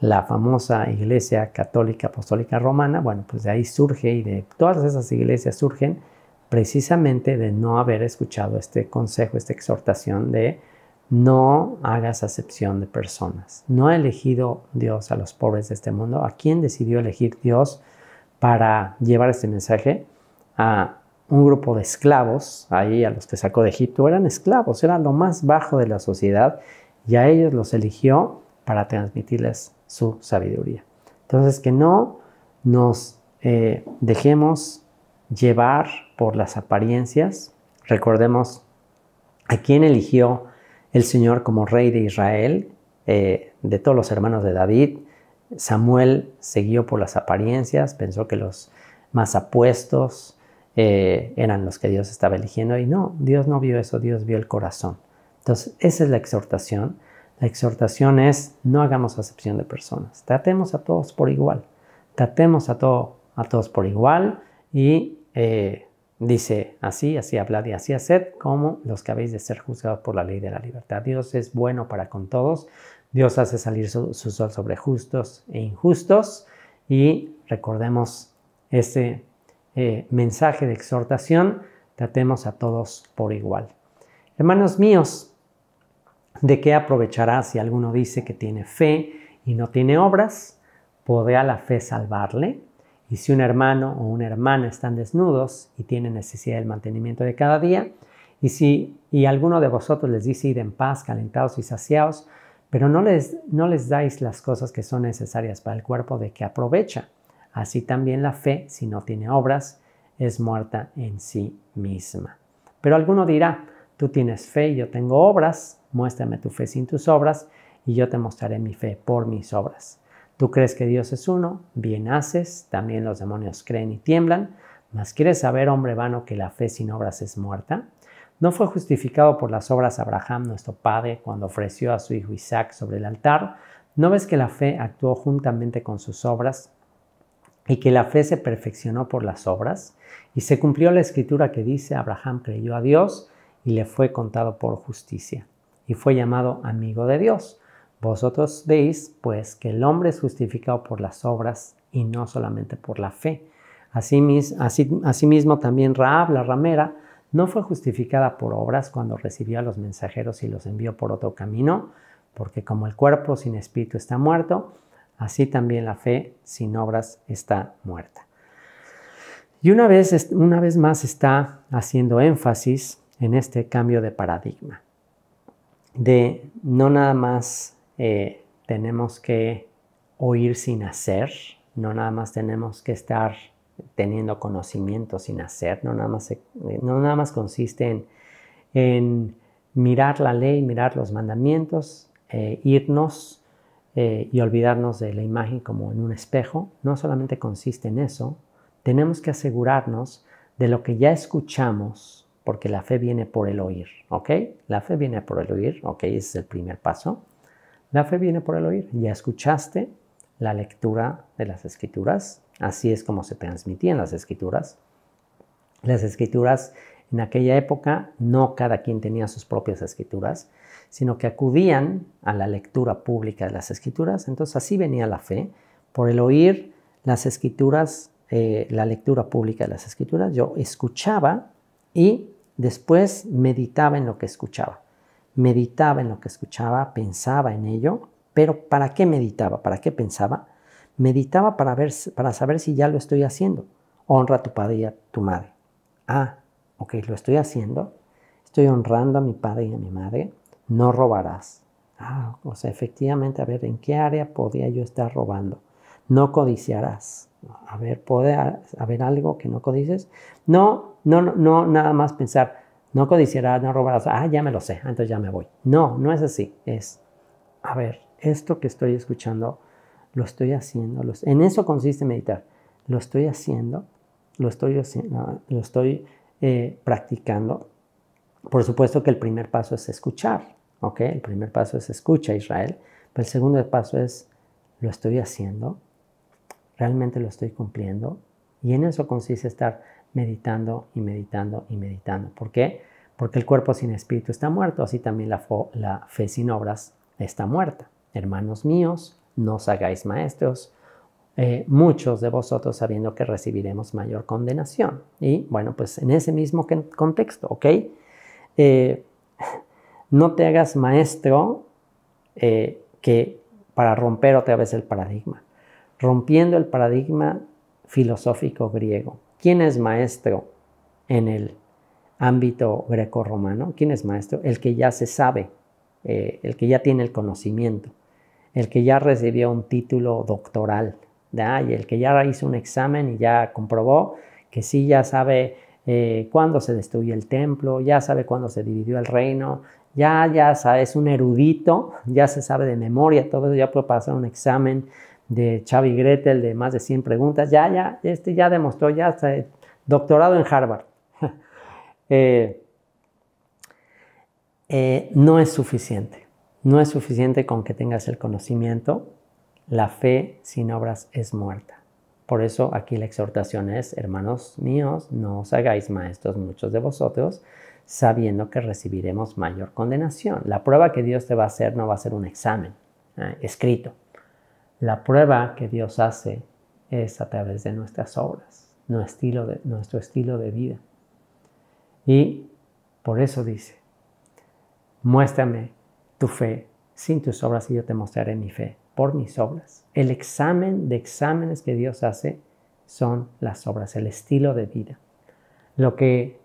la famosa Iglesia Católica Apostólica Romana, bueno, pues de ahí surge y de todas esas iglesias surgen precisamente de no haber escuchado este consejo, esta exhortación de no hagas acepción de personas. No ha elegido Dios a los pobres de este mundo. ¿A quién decidió elegir Dios para llevar este mensaje? A un grupo de esclavos, ahí a los que sacó de Egipto, eran esclavos, eran lo más bajo de la sociedad y a ellos los eligió para transmitirles su sabiduría. Entonces, que no nos eh, dejemos llevar por las apariencias. Recordemos a quién eligió el Señor como rey de Israel, eh, de todos los hermanos de David. Samuel siguió por las apariencias, pensó que los más apuestos, eh, eran los que Dios estaba eligiendo y no, Dios no vio eso, Dios vio el corazón. Entonces, esa es la exhortación. La exhortación es no hagamos acepción de personas, tratemos a todos por igual, tratemos a, todos por igual y eh, dice así, así hablad y así haced como los que habéis de ser juzgados por la ley de la libertad. Dios es bueno para con todos, Dios hace salir su sol sobre justos e injustos y recordemos ese eh, mensaje de exhortación, tratemos a todos por igual. Hermanos míos, ¿de qué aprovechará si alguno dice que tiene fe y no tiene obras? ¿Podrá la fe salvarle? Y si un hermano o una hermana están desnudos y tienen necesidad del mantenimiento de cada día, y si y alguno de vosotros les dice ir en paz, calentados y saciados, pero no les, no les dais las cosas que son necesarias para el cuerpo de qué aprovecha, Así también la fe, si no tiene obras, es muerta en sí misma. Pero alguno dirá, tú tienes fe y yo tengo obras, muéstrame tu fe sin tus obras y yo te mostraré mi fe por mis obras. Tú crees que Dios es uno, bien haces, también los demonios creen y tiemblan, mas quieres saber, hombre vano, que la fe sin obras es muerta. ¿No fue justificado por las obras Abraham, nuestro padre, cuando ofreció a su hijo Isaac sobre el altar? ¿No ves que la fe actuó juntamente con sus obras y que la fe se perfeccionó por las obras, y se cumplió la escritura que dice, Abraham creyó a Dios y le fue contado por justicia, y fue llamado amigo de Dios. Vosotros veis, pues, que el hombre es justificado por las obras y no solamente por la fe. Asimismo, también Raab, la ramera, no fue justificada por obras cuando recibió a los mensajeros y los envió por otro camino, porque como el cuerpo sin espíritu está muerto, Así también la fe sin obras está muerta. Y una vez, una vez más está haciendo énfasis en este cambio de paradigma, de no nada más eh, tenemos que oír sin hacer, no nada más tenemos que estar teniendo conocimiento sin hacer, no nada más, eh, no nada más consiste en, mirar la ley, mirar los mandamientos, eh, irnos eh, y olvidarnos de la imagen como en un espejo, no solamente consiste en eso, tenemos que asegurarnos de lo que ya escuchamos, porque la fe viene por el oír, ¿ok? La fe viene por el oír, ¿ok? Ese es el primer paso. La fe viene por el oír, ya escuchaste la lectura de las escrituras, así es como se transmitían las escrituras. Las escrituras en aquella época no cada quien tenía sus propias escrituras, sino que acudían a la lectura pública de las escrituras. Entonces así venía la fe, por el oír las escrituras, eh, la lectura pública de las escrituras. Yo escuchaba y después meditaba en lo que escuchaba. Meditaba en lo que escuchaba, pensaba en ello, pero ¿para qué meditaba? ¿Para qué pensaba? Meditaba para, ver, para saber si ya lo estoy haciendo. Honra a tu padre y a tu madre. Ah, ok, lo estoy haciendo. Estoy honrando a mi padre y a mi madre no robarás. Ah, o sea, efectivamente, a ver, ¿en qué área podía yo estar robando? No codiciarás. A ver, ¿puede haber algo que no codices? No, no, no, nada más pensar, no codiciarás, no robarás. Ah, ya me lo sé, entonces ya me voy. No, no es así. Es, a ver, esto que estoy escuchando, lo estoy haciendo. en eso consiste meditar. Lo estoy haciendo, lo estoy, haciendo, lo estoy eh, practicando. Por supuesto que el primer paso es escuchar, ¿Ok? El primer paso es escucha Israel, pero el segundo paso es lo estoy haciendo, realmente lo estoy cumpliendo. Y en eso consiste estar meditando y meditando y meditando. ¿Por qué? Porque el cuerpo sin espíritu está muerto, así también la, fe sin obras está muerta. Hermanos míos, no os hagáis maestros, eh, muchos de vosotros sabiendo que recibiremos mayor condenación. Y bueno, pues en ese mismo contexto, ¿ok? Eh, no te hagas maestro eh, que para romper otra vez el paradigma, rompiendo el paradigma filosófico griego. ¿Quién es maestro en el ámbito greco-romano? ¿Quién es maestro? El que ya se sabe, eh, el que ya tiene el conocimiento, el que ya recibió un título doctoral, el que ya hizo un examen y ya comprobó que sí ya sabe eh, cuándo se destruyó el templo, ya sabe cuándo se dividió el reino, ya, ya es un erudito, ya se sabe de memoria, todo eso ya puede pasar un examen de Xavi Gretel de más de 100 preguntas, ya, ya, este ya demostró, ya está doctorado en Harvard. Eh, eh, no es suficiente, no es suficiente con que tengas el conocimiento, la fe sin obras es muerta. Por eso aquí la exhortación es, hermanos míos, no os hagáis maestros muchos de vosotros, sabiendo que recibiremos mayor condenación. La prueba que Dios te va a hacer no va a ser un examen ah, escrito. La prueba que Dios hace es a través de nuestras obras, nuestro estilo de, nuestro estilo de vida. Y por eso dice, muéstrame tu fe sin tus obras y yo te mostraré mi fe por mis obras. El examen de exámenes que Dios hace son las obras, el estilo de vida. Lo que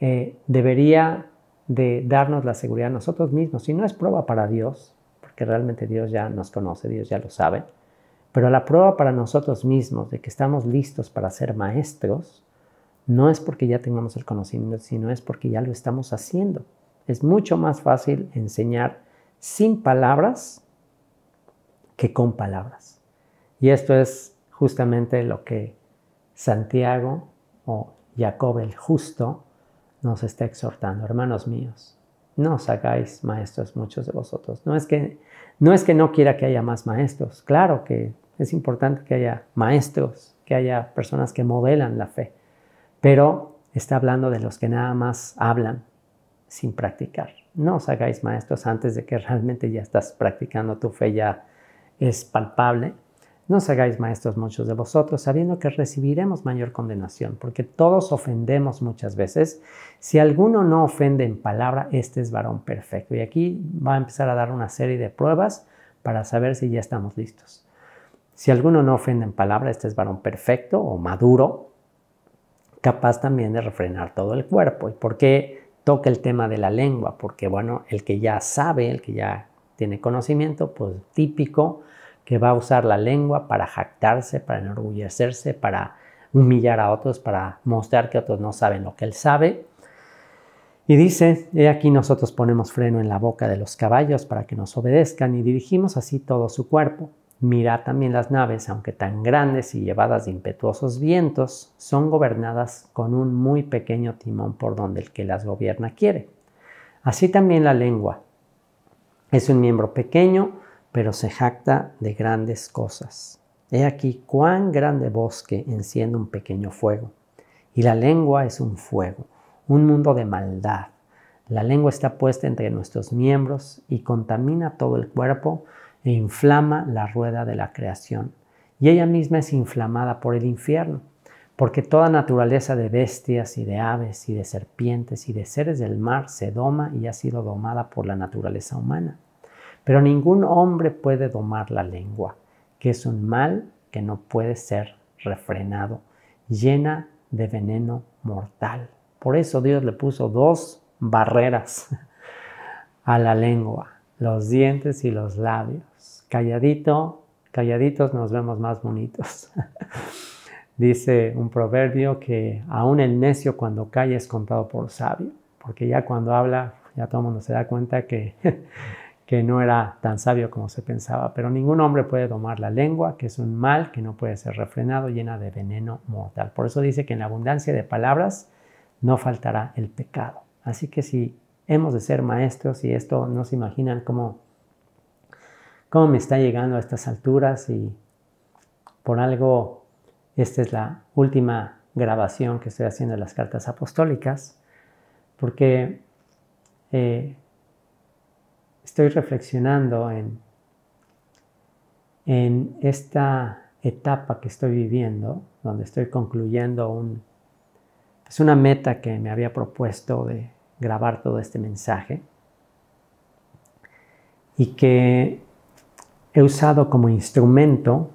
eh, debería de darnos la seguridad a nosotros mismos. Si no es prueba para Dios, porque realmente Dios ya nos conoce, Dios ya lo sabe, pero la prueba para nosotros mismos de que estamos listos para ser maestros no es porque ya tengamos el conocimiento, sino es porque ya lo estamos haciendo. Es mucho más fácil enseñar sin palabras que con palabras. Y esto es justamente lo que Santiago o Jacob el justo nos está exhortando, hermanos míos, no os hagáis maestros muchos de vosotros. No es que no, quiera que haya más maestros, claro que es importante que haya maestros, que haya personas que modelan la fe, pero está hablando de los que nada más hablan sin practicar. No os hagáis maestros antes de que realmente ya estás practicando tu fe, ya es palpable no hagáis maestros muchos de vosotros, sabiendo que recibiremos mayor condenación, porque todos ofendemos muchas veces. Si alguno no ofende en palabra, este es varón perfecto. Y aquí va a empezar a dar una serie de pruebas para saber si ya estamos listos. Si alguno no ofende en palabra, este es varón perfecto o maduro, capaz también de refrenar todo el cuerpo. ¿Y por qué toca el tema de la lengua? Porque, bueno, el que ya sabe, el que ya tiene conocimiento, pues típico que va a usar la lengua para jactarse, para enorgullecerse, para humillar a otros, para mostrar que otros no saben lo que él sabe. Y dice, he aquí nosotros ponemos freno en la boca de los caballos para que nos obedezcan y dirigimos así todo su cuerpo. Mira también las naves, aunque tan grandes y llevadas de impetuosos vientos, son gobernadas con un muy pequeño timón por donde el que las gobierna quiere. Así también la lengua. Es un miembro pequeño, pero se jacta de grandes cosas. He aquí cuán grande bosque enciende un pequeño fuego. Y la lengua es un fuego, un mundo de maldad. La lengua está puesta entre nuestros miembros y contamina todo el cuerpo e inflama la rueda de la creación. Y ella misma es inflamada por el infierno, porque toda naturaleza de bestias y de aves y de serpientes y de seres del mar se doma y ha sido domada por la naturaleza humana. Pero ningún hombre puede domar la lengua, que es un mal que no puede ser refrenado, llena de veneno mortal. Por eso Dios le puso dos barreras a la lengua, los dientes y los labios. Calladito, calladitos nos vemos más bonitos. Dice un proverbio que aún el necio cuando calla es contado por sabio, porque ya cuando habla, ya todo el mundo se da cuenta que que no era tan sabio como se pensaba, pero ningún hombre puede domar la lengua, que es un mal que no puede ser refrenado, llena de veneno mortal. Por eso dice que en la abundancia de palabras no faltará el pecado. Así que si hemos de ser maestros y esto no se imaginan cómo, cómo me está llegando a estas alturas y por algo esta es la última grabación que estoy haciendo de las cartas apostólicas, porque eh, estoy reflexionando en, en esta etapa que estoy viviendo, donde estoy concluyendo un, Es pues una meta que me había propuesto de grabar todo este mensaje y que he usado como instrumento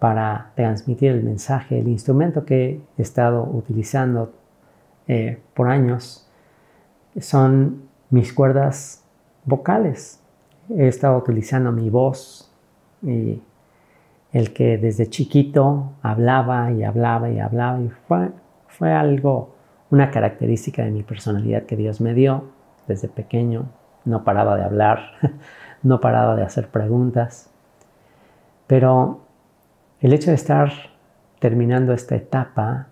para transmitir el mensaje, el instrumento que he estado utilizando eh, por años son mis cuerdas vocales. He estado utilizando mi voz y el que desde chiquito hablaba y hablaba y hablaba y fue, algo, una característica de mi personalidad que Dios me dio desde pequeño. No paraba de hablar, no paraba de hacer preguntas. Pero el hecho de estar terminando esta etapa,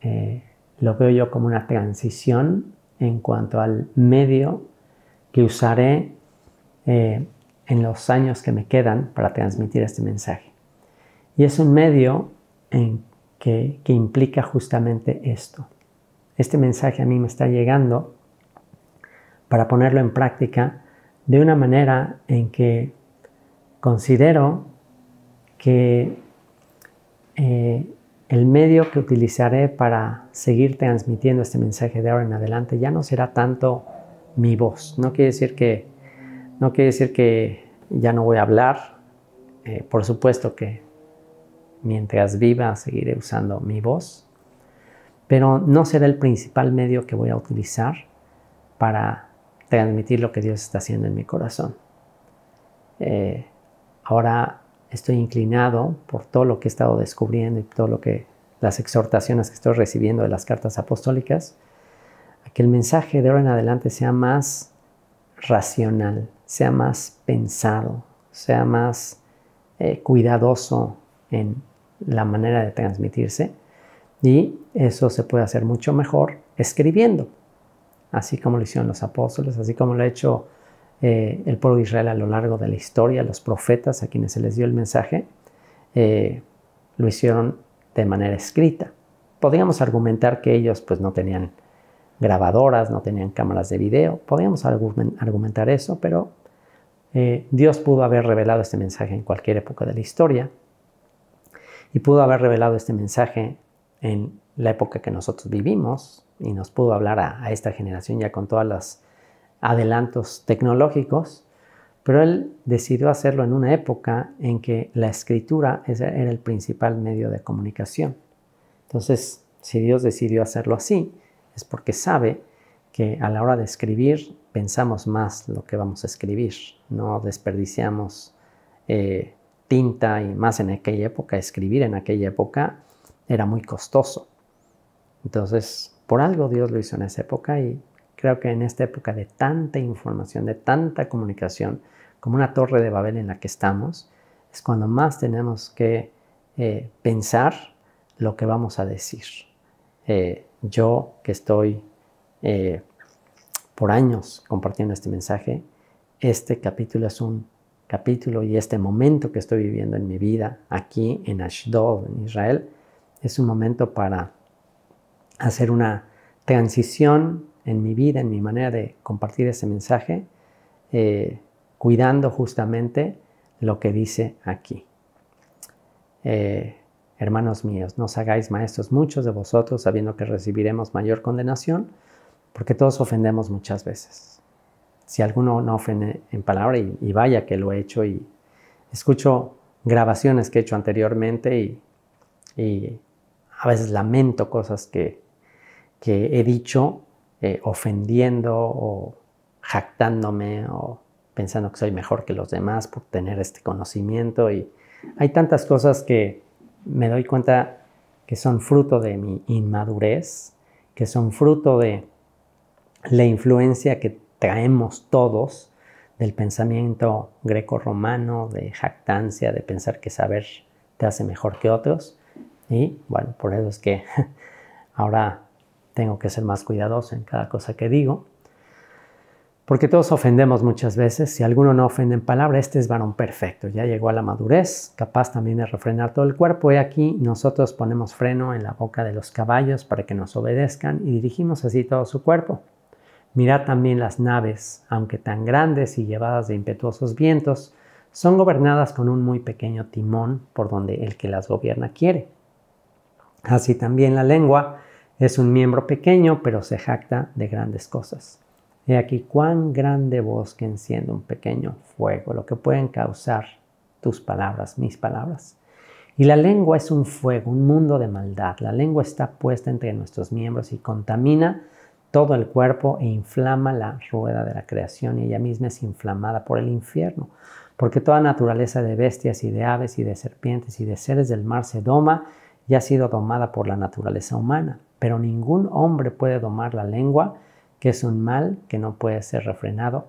eh, lo veo yo como una transición en cuanto al medio que usaré eh, en los años que me quedan para transmitir este mensaje. Y es un medio que, implica justamente esto. Este mensaje a mí me está llegando para ponerlo en práctica de una manera en que considero que eh, el medio que utilizaré para seguir transmitiendo este mensaje de ahora en adelante ya no será tanto mi voz. No quiere decir que, no quiere decir que ya no voy a hablar. Eh, por supuesto que mientras viva seguiré usando mi voz, pero no será el principal medio que voy a utilizar para transmitir lo que Dios está haciendo en mi corazón. Eh, ahora estoy inclinado por todo lo que he estado descubriendo y todo lo que las exhortaciones que estoy recibiendo de las cartas apostólicas que el mensaje de ahora en adelante sea más racional, sea más pensado, sea más eh, cuidadoso en la manera de transmitirse y eso se puede hacer mucho mejor escribiendo, así como lo hicieron los apóstoles, así como lo ha hecho eh, el pueblo de Israel a lo largo de la historia, los profetas a quienes se les dio el mensaje, eh, lo hicieron de manera escrita. Podríamos argumentar que ellos pues no tenían grabadoras, no tenían cámaras de video. Podíamos argumentar eso, pero eh, Dios pudo haber revelado este mensaje en cualquier época de la historia y pudo haber revelado este mensaje en la época que nosotros vivimos y nos pudo hablar a, a esta generación ya con todos los adelantos tecnológicos, pero él decidió hacerlo en una época en que la escritura era el principal medio de comunicación. Entonces, si Dios decidió hacerlo así, es porque sabe que a la hora de escribir pensamos más lo que vamos a escribir, no desperdiciamos eh, tinta y más en aquella época, escribir en aquella época era muy costoso. Entonces, por algo Dios lo hizo en esa época y creo que en esta época de tanta información, de tanta comunicación, como una torre de Babel en la que estamos, es cuando más tenemos que eh, pensar lo que vamos a decir. Eh, yo que estoy eh, por años compartiendo este mensaje, este capítulo es un capítulo y este momento que estoy viviendo en mi vida aquí en Ashdod, en Israel, es un momento para hacer una transición en mi vida, en mi manera de compartir ese mensaje, eh, cuidando justamente lo que dice aquí. Eh, Hermanos míos, no os hagáis maestros muchos de vosotros, sabiendo que recibiremos mayor condenación, porque todos ofendemos muchas veces. Si alguno no ofende en palabra, y, vaya que lo he hecho, y escucho grabaciones que he hecho anteriormente y, a veces lamento cosas que, que he dicho eh, ofendiendo o jactándome o pensando que soy mejor que los demás por tener este conocimiento y hay tantas cosas que me doy cuenta que son fruto de mi inmadurez, que son fruto de la influencia que traemos todos del pensamiento greco-romano, de jactancia, de pensar que saber te hace mejor que otros. Y bueno, por eso es que ahora tengo que ser más cuidadoso en cada cosa que digo. Porque todos ofendemos muchas veces, si alguno no ofende en palabra, este es varón perfecto, ya llegó a la madurez, capaz también de refrenar todo el cuerpo, y aquí nosotros ponemos freno en la boca de los caballos para que nos obedezcan y dirigimos así todo su cuerpo. Mirad también las naves, aunque tan grandes y llevadas de impetuosos vientos, son gobernadas con un muy pequeño timón por donde el que las gobierna quiere. Así también la lengua es un miembro pequeño, pero se jacta de grandes cosas. He aquí cuán grande bosque enciende un pequeño fuego, lo que pueden causar tus palabras, mis palabras. Y la lengua es un fuego, un mundo de maldad. La lengua está puesta entre nuestros miembros y contamina todo el cuerpo e inflama la rueda de la creación y ella misma es inflamada por el infierno. Porque toda naturaleza de bestias y de aves y de serpientes y de seres del mar se doma y ha sido domada por la naturaleza humana. Pero ningún hombre puede domar la lengua que es un mal que no puede ser refrenado,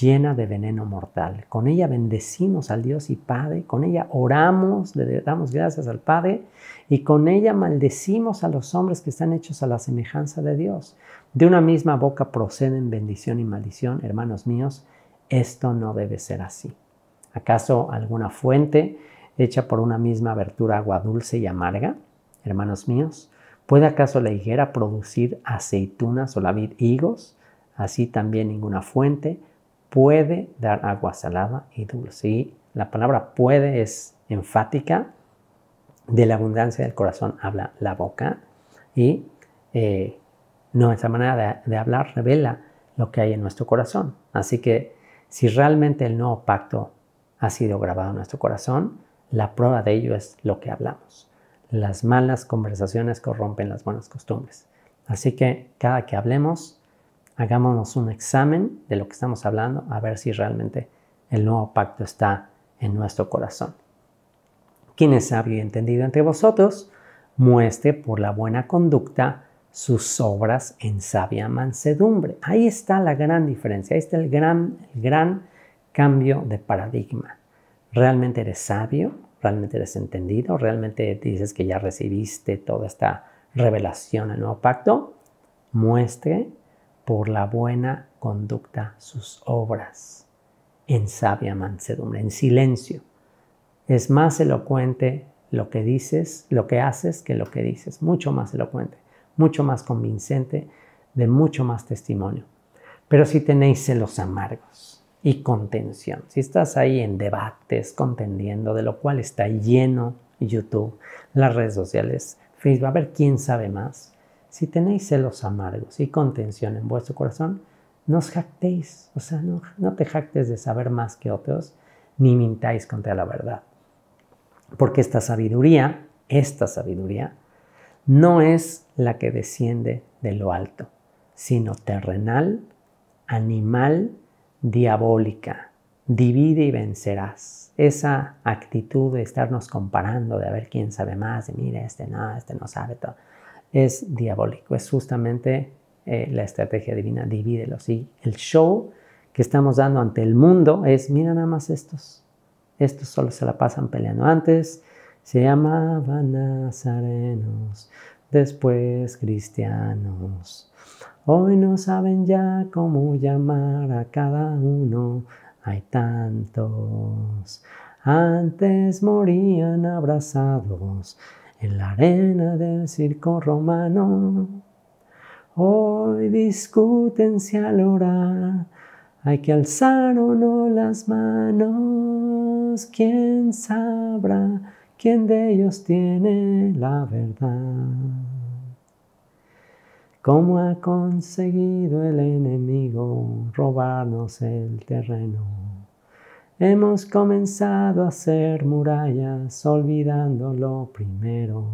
llena de veneno mortal. Con ella bendecimos al Dios y Padre, con ella oramos, le damos gracias al Padre y con ella maldecimos a los hombres que están hechos a la semejanza de Dios. De una misma boca proceden bendición y maldición, hermanos míos, esto no debe ser así. ¿Acaso alguna fuente hecha por una misma abertura agua dulce y amarga? Hermanos míos, ¿Puede acaso la higuera producir aceitunas o la vid higos? Así también ninguna fuente puede dar agua salada y dulce. la palabra puede es enfática. De la abundancia del corazón habla la boca. Y eh, nuestra manera de, de hablar revela lo que hay en nuestro corazón. Así que si realmente el nuevo pacto ha sido grabado en nuestro corazón, la prueba de ello es lo que hablamos. Las malas conversaciones corrompen las buenas costumbres. Así que cada que hablemos, hagámonos un examen de lo que estamos hablando, a ver si realmente el nuevo pacto está en nuestro corazón. Quien es sabio y entendido entre vosotros, muestre por la buena conducta sus obras en sabia mansedumbre. Ahí está la gran diferencia, ahí está el gran, gran cambio de paradigma. ¿Realmente eres sabio? realmente eres entendido, realmente dices que ya recibiste toda esta revelación al nuevo pacto, muestre por la buena conducta sus obras en sabia mansedumbre, en silencio. Es más elocuente lo que dices, lo que haces que lo que dices, mucho más elocuente, mucho más convincente, de mucho más testimonio. Pero si tenéis celos amargos, y contención. Si estás ahí en debates, contendiendo, de lo cual está lleno YouTube, las redes sociales, Facebook, a ver quién sabe más. Si tenéis celos amargos y contención en vuestro corazón, no os jactéis, o sea, no, no te jactes de saber más que otros, ni mintáis contra la verdad. Porque esta sabiduría, esta sabiduría, no es la que desciende de lo alto, sino terrenal, animal diabólica. Divide y vencerás. Esa actitud de estarnos comparando, de a ver quién sabe más, de mira, este no, este no sabe todo, es diabólico. Es justamente eh, la estrategia divina, divídelos. Y el show que estamos dando ante el mundo es, mira nada más estos. Estos solo se la pasan peleando antes. Se llamaban nazarenos, después cristianos. Hoy no saben ya cómo llamar a cada uno, hay tantos. Antes morían abrazados en la arena del circo romano. Hoy discuten si al orar hay que alzar o no las manos. ¿Quién sabrá quién de ellos tiene la verdad? ¿Cómo ha conseguido el enemigo robarnos el terreno? Hemos comenzado a hacer murallas olvidando lo primero,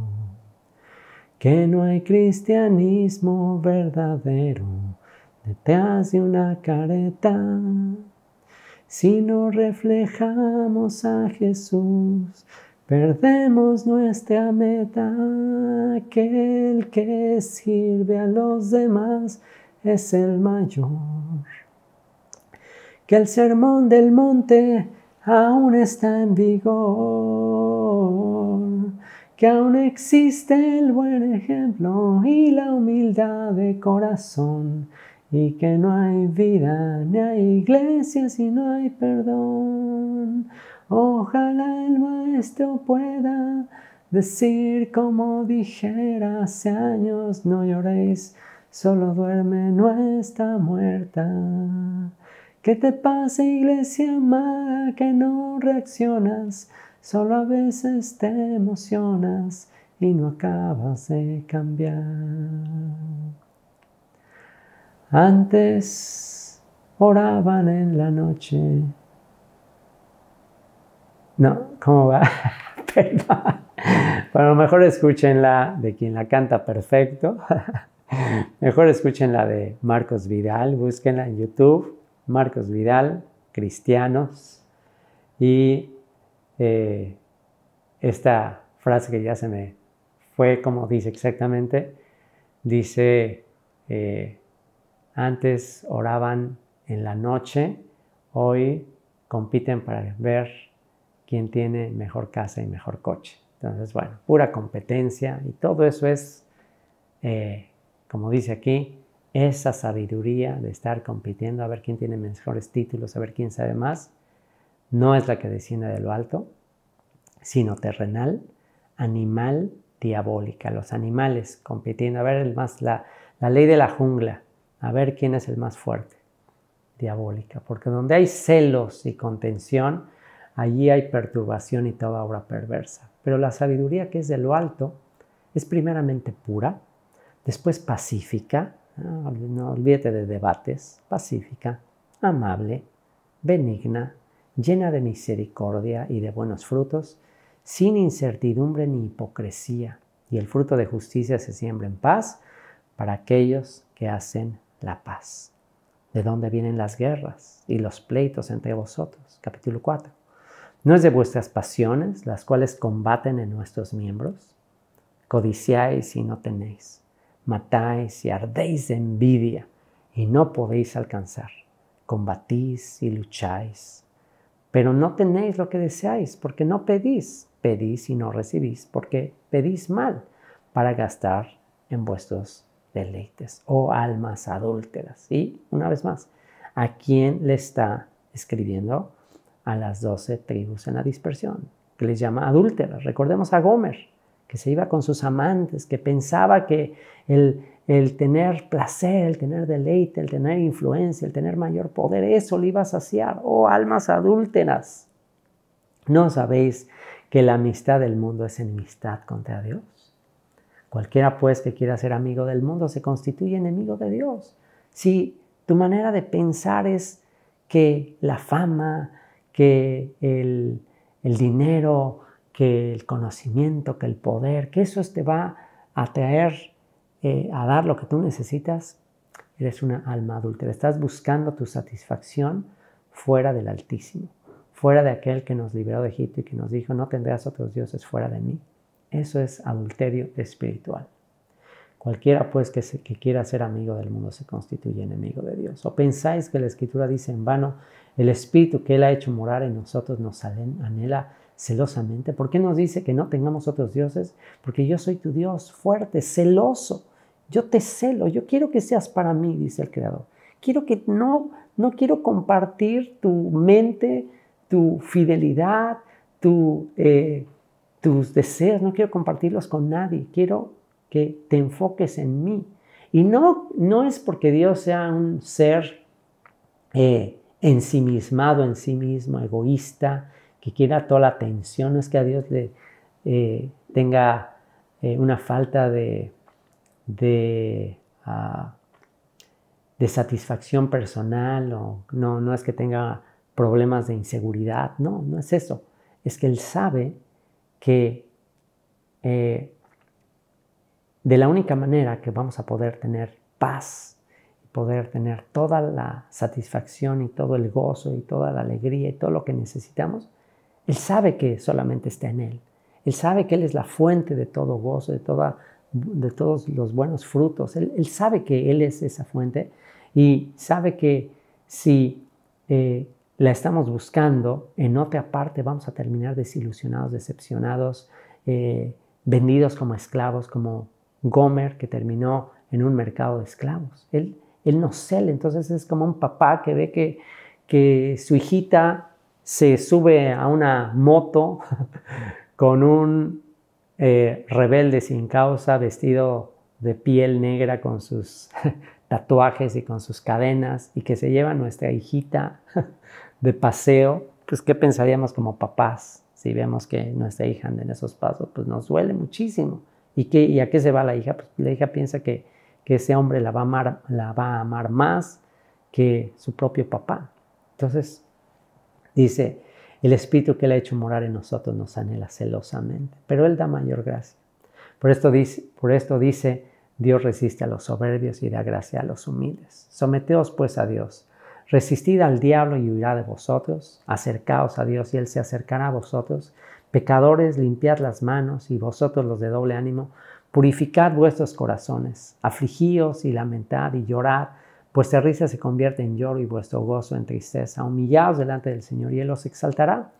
que no hay cristianismo verdadero detrás de una careta. Si no reflejamos a Jesús, Perdemos nuestra meta, que el que sirve a los demás es el mayor. Que el sermón del monte aún está en vigor, que aún existe el buen ejemplo y la humildad de corazón, y que no hay vida ni hay iglesia si no hay perdón. Ojalá el maestro pueda decir como dijera hace años, no lloréis, solo duerme, no está muerta. ¿Qué te pasa, iglesia amada, que no reaccionas? Solo a veces te emocionas y no acabas de cambiar. Antes oraban en la noche no, ¿cómo va? Bueno, Pero mejor escuchen la de quien la canta perfecto. Mejor escuchen la de Marcos Vidal, búsquenla en YouTube, Marcos Vidal, Cristianos. Y eh, esta frase que ya se me fue, como dice exactamente, dice, eh, antes oraban en la noche, hoy compiten para ver quién tiene mejor casa y mejor coche. Entonces, bueno, pura competencia y todo eso es, eh, como dice aquí, esa sabiduría de estar compitiendo a ver quién tiene mejores títulos, a ver quién sabe más, no es la que desciende de lo alto, sino terrenal, animal, diabólica. Los animales compitiendo, a ver el más, la ley de la jungla, a ver quién es el más fuerte, diabólica. Porque donde hay celos y contención, allí hay perturbación y toda obra perversa. Pero la sabiduría que es de lo alto es primeramente pura, después pacífica, ah, no, no de debates, pacífica, amable, benigna, llena de misericordia y de buenos frutos, sin incertidumbre ni hipocresía. Y el fruto de justicia se siembra en paz para aquellos que hacen la paz. ¿De dónde vienen las guerras y los pleitos entre vosotros? Capítulo 4. ¿No es de vuestras pasiones las cuales combaten en nuestros miembros? Codiciáis y no tenéis, matáis y ardéis de envidia y no podéis alcanzar, combatís y lucháis, pero no tenéis lo que deseáis porque no pedís, pedís y no recibís porque pedís mal para gastar en vuestros deleites, oh almas adúlteras. Y una vez más, ¿a quién le está escribiendo? a las doce tribus en la dispersión, que les llama adúlteras. Recordemos a Gomer, que se iba con sus amantes, que pensaba que el, el tener placer, el tener deleite, el tener influencia, el tener mayor poder, eso le iba a saciar. Oh, almas adúlteras, ¿no sabéis que la amistad del mundo es enemistad contra Dios? Cualquiera pues que quiera ser amigo del mundo se constituye enemigo de Dios. Si tu manera de pensar es que la fama, que el, dinero, que el conocimiento, que el poder, que eso te va a traer, eh, a dar lo que tú necesitas, eres una alma adúltera. Estás buscando tu satisfacción fuera del Altísimo, fuera de aquel que nos liberó de Egipto y que nos dijo, no tendrás otros dioses fuera de mí. Eso es adulterio espiritual. Cualquiera pues que, quiera ser amigo del mundo se constituye enemigo de Dios. ¿O pensáis que la Escritura dice en vano, el Espíritu que Él ha hecho morar en nosotros nos anhela celosamente? ¿Por qué nos dice que no tengamos otros dioses? Porque yo soy tu Dios fuerte, celoso. Yo te celo, yo quiero que seas para mí, dice el Creador. Quiero que no, no quiero compartir tu mente, tu fidelidad, eh, tus deseos, no quiero compartirlos con nadie. Quiero que te enfoques en mí. Y no, no es porque Dios sea un ser eh, ensimismado en sí mismo, egoísta, que quiera toda la atención, no es que a Dios le eh, tenga eh, una falta de, ah, de, satisfacción personal o no, no es que tenga problemas de inseguridad, no, no es eso, es que Él sabe que de la única manera que vamos a poder tener paz, poder tener toda la satisfacción y todo el gozo y toda la alegría y todo lo que necesitamos, Él sabe que solamente está en Él. Él sabe que Él es la fuente de todo gozo, de, toda, de todos los buenos frutos. Él, sabe que Él es esa fuente y sabe que si eh, la estamos buscando en otra parte vamos a terminar desilusionados, decepcionados, eh, vendidos como esclavos, como Gomer que terminó en un mercado de esclavos. Él, él no le. entonces es como un papá que ve que, su hijita se sube a una moto con un eh, rebelde sin causa vestido de piel negra con sus tatuajes y con sus cadenas y que se lleva a nuestra hijita de paseo, pues qué pensaríamos como papás si vemos que nuestra hija anda en esos pasos, pues nos duele muchísimo. ¿Y, a qué se va la hija? Pues la hija piensa que, ese hombre la va, a amar, la va a amar más que su propio papá. Entonces, dice, el Espíritu que le ha hecho morar en nosotros nos anhela celosamente, pero Él da mayor gracia. Por esto dice, por esto dice Dios resiste a los soberbios y da gracia a los humildes. Someteos pues a Dios. Resistid al diablo y huirá de vosotros. Acercaos a Dios y Él se acercará a vosotros. Pecadores, limpiad las manos y vosotros los de doble ánimo, purificad vuestros corazones, afligíos y lamentad y llorad, vuestra risa se convierte en lloro y vuestro gozo en tristeza. Humillaos delante del Señor y Él os exaltará.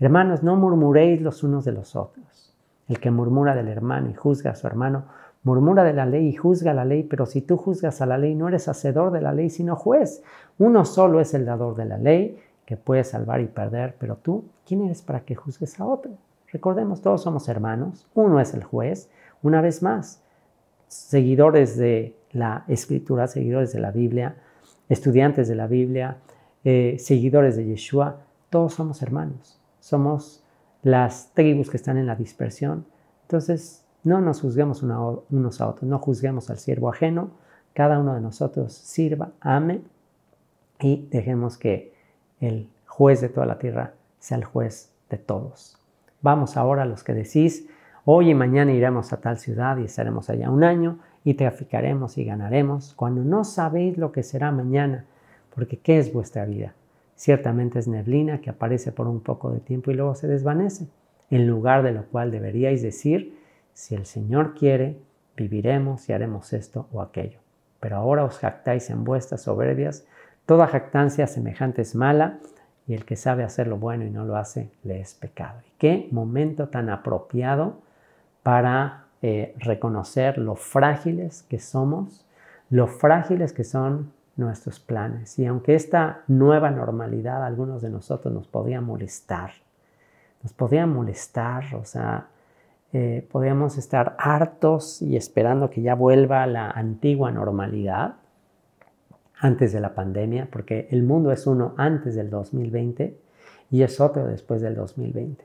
Hermanos, no murmuréis los unos de los otros. El que murmura del hermano y juzga a su hermano, murmura de la ley y juzga la ley, pero si tú juzgas a la ley, no eres hacedor de la ley, sino juez. Uno solo es el dador de la ley que puede salvar y perder, pero tú, ¿quién eres para que juzgues a otro? Recordemos, todos somos hermanos, uno es el juez, una vez más, seguidores de la escritura, seguidores de la Biblia, estudiantes de la Biblia, eh, seguidores de Yeshua, todos somos hermanos, somos las tribus que están en la dispersión. Entonces, no nos juzguemos unos a otros, no juzguemos al siervo ajeno, cada uno de nosotros sirva, ame y dejemos que el juez de toda la tierra sea el juez de todos. Vamos ahora a los que decís, hoy y mañana iremos a tal ciudad y estaremos allá un año y traficaremos y ganaremos, cuando no sabéis lo que será mañana, porque ¿qué es vuestra vida? Ciertamente es neblina que aparece por un poco de tiempo y luego se desvanece, en lugar de lo cual deberíais decir, si el Señor quiere, viviremos y haremos esto o aquello. Pero ahora os jactáis en vuestras soberbias, Toda jactancia semejante es mala y el que sabe hacer lo bueno y no lo hace, le es pecado. Y qué momento tan apropiado para eh, reconocer lo frágiles que somos, lo frágiles que son nuestros planes. Y aunque esta nueva normalidad algunos de nosotros nos podía molestar, nos podía molestar, o sea, eh, podíamos estar hartos y esperando que ya vuelva la antigua normalidad, antes de la pandemia, porque el mundo es uno antes del 2020 y es otro después del 2020.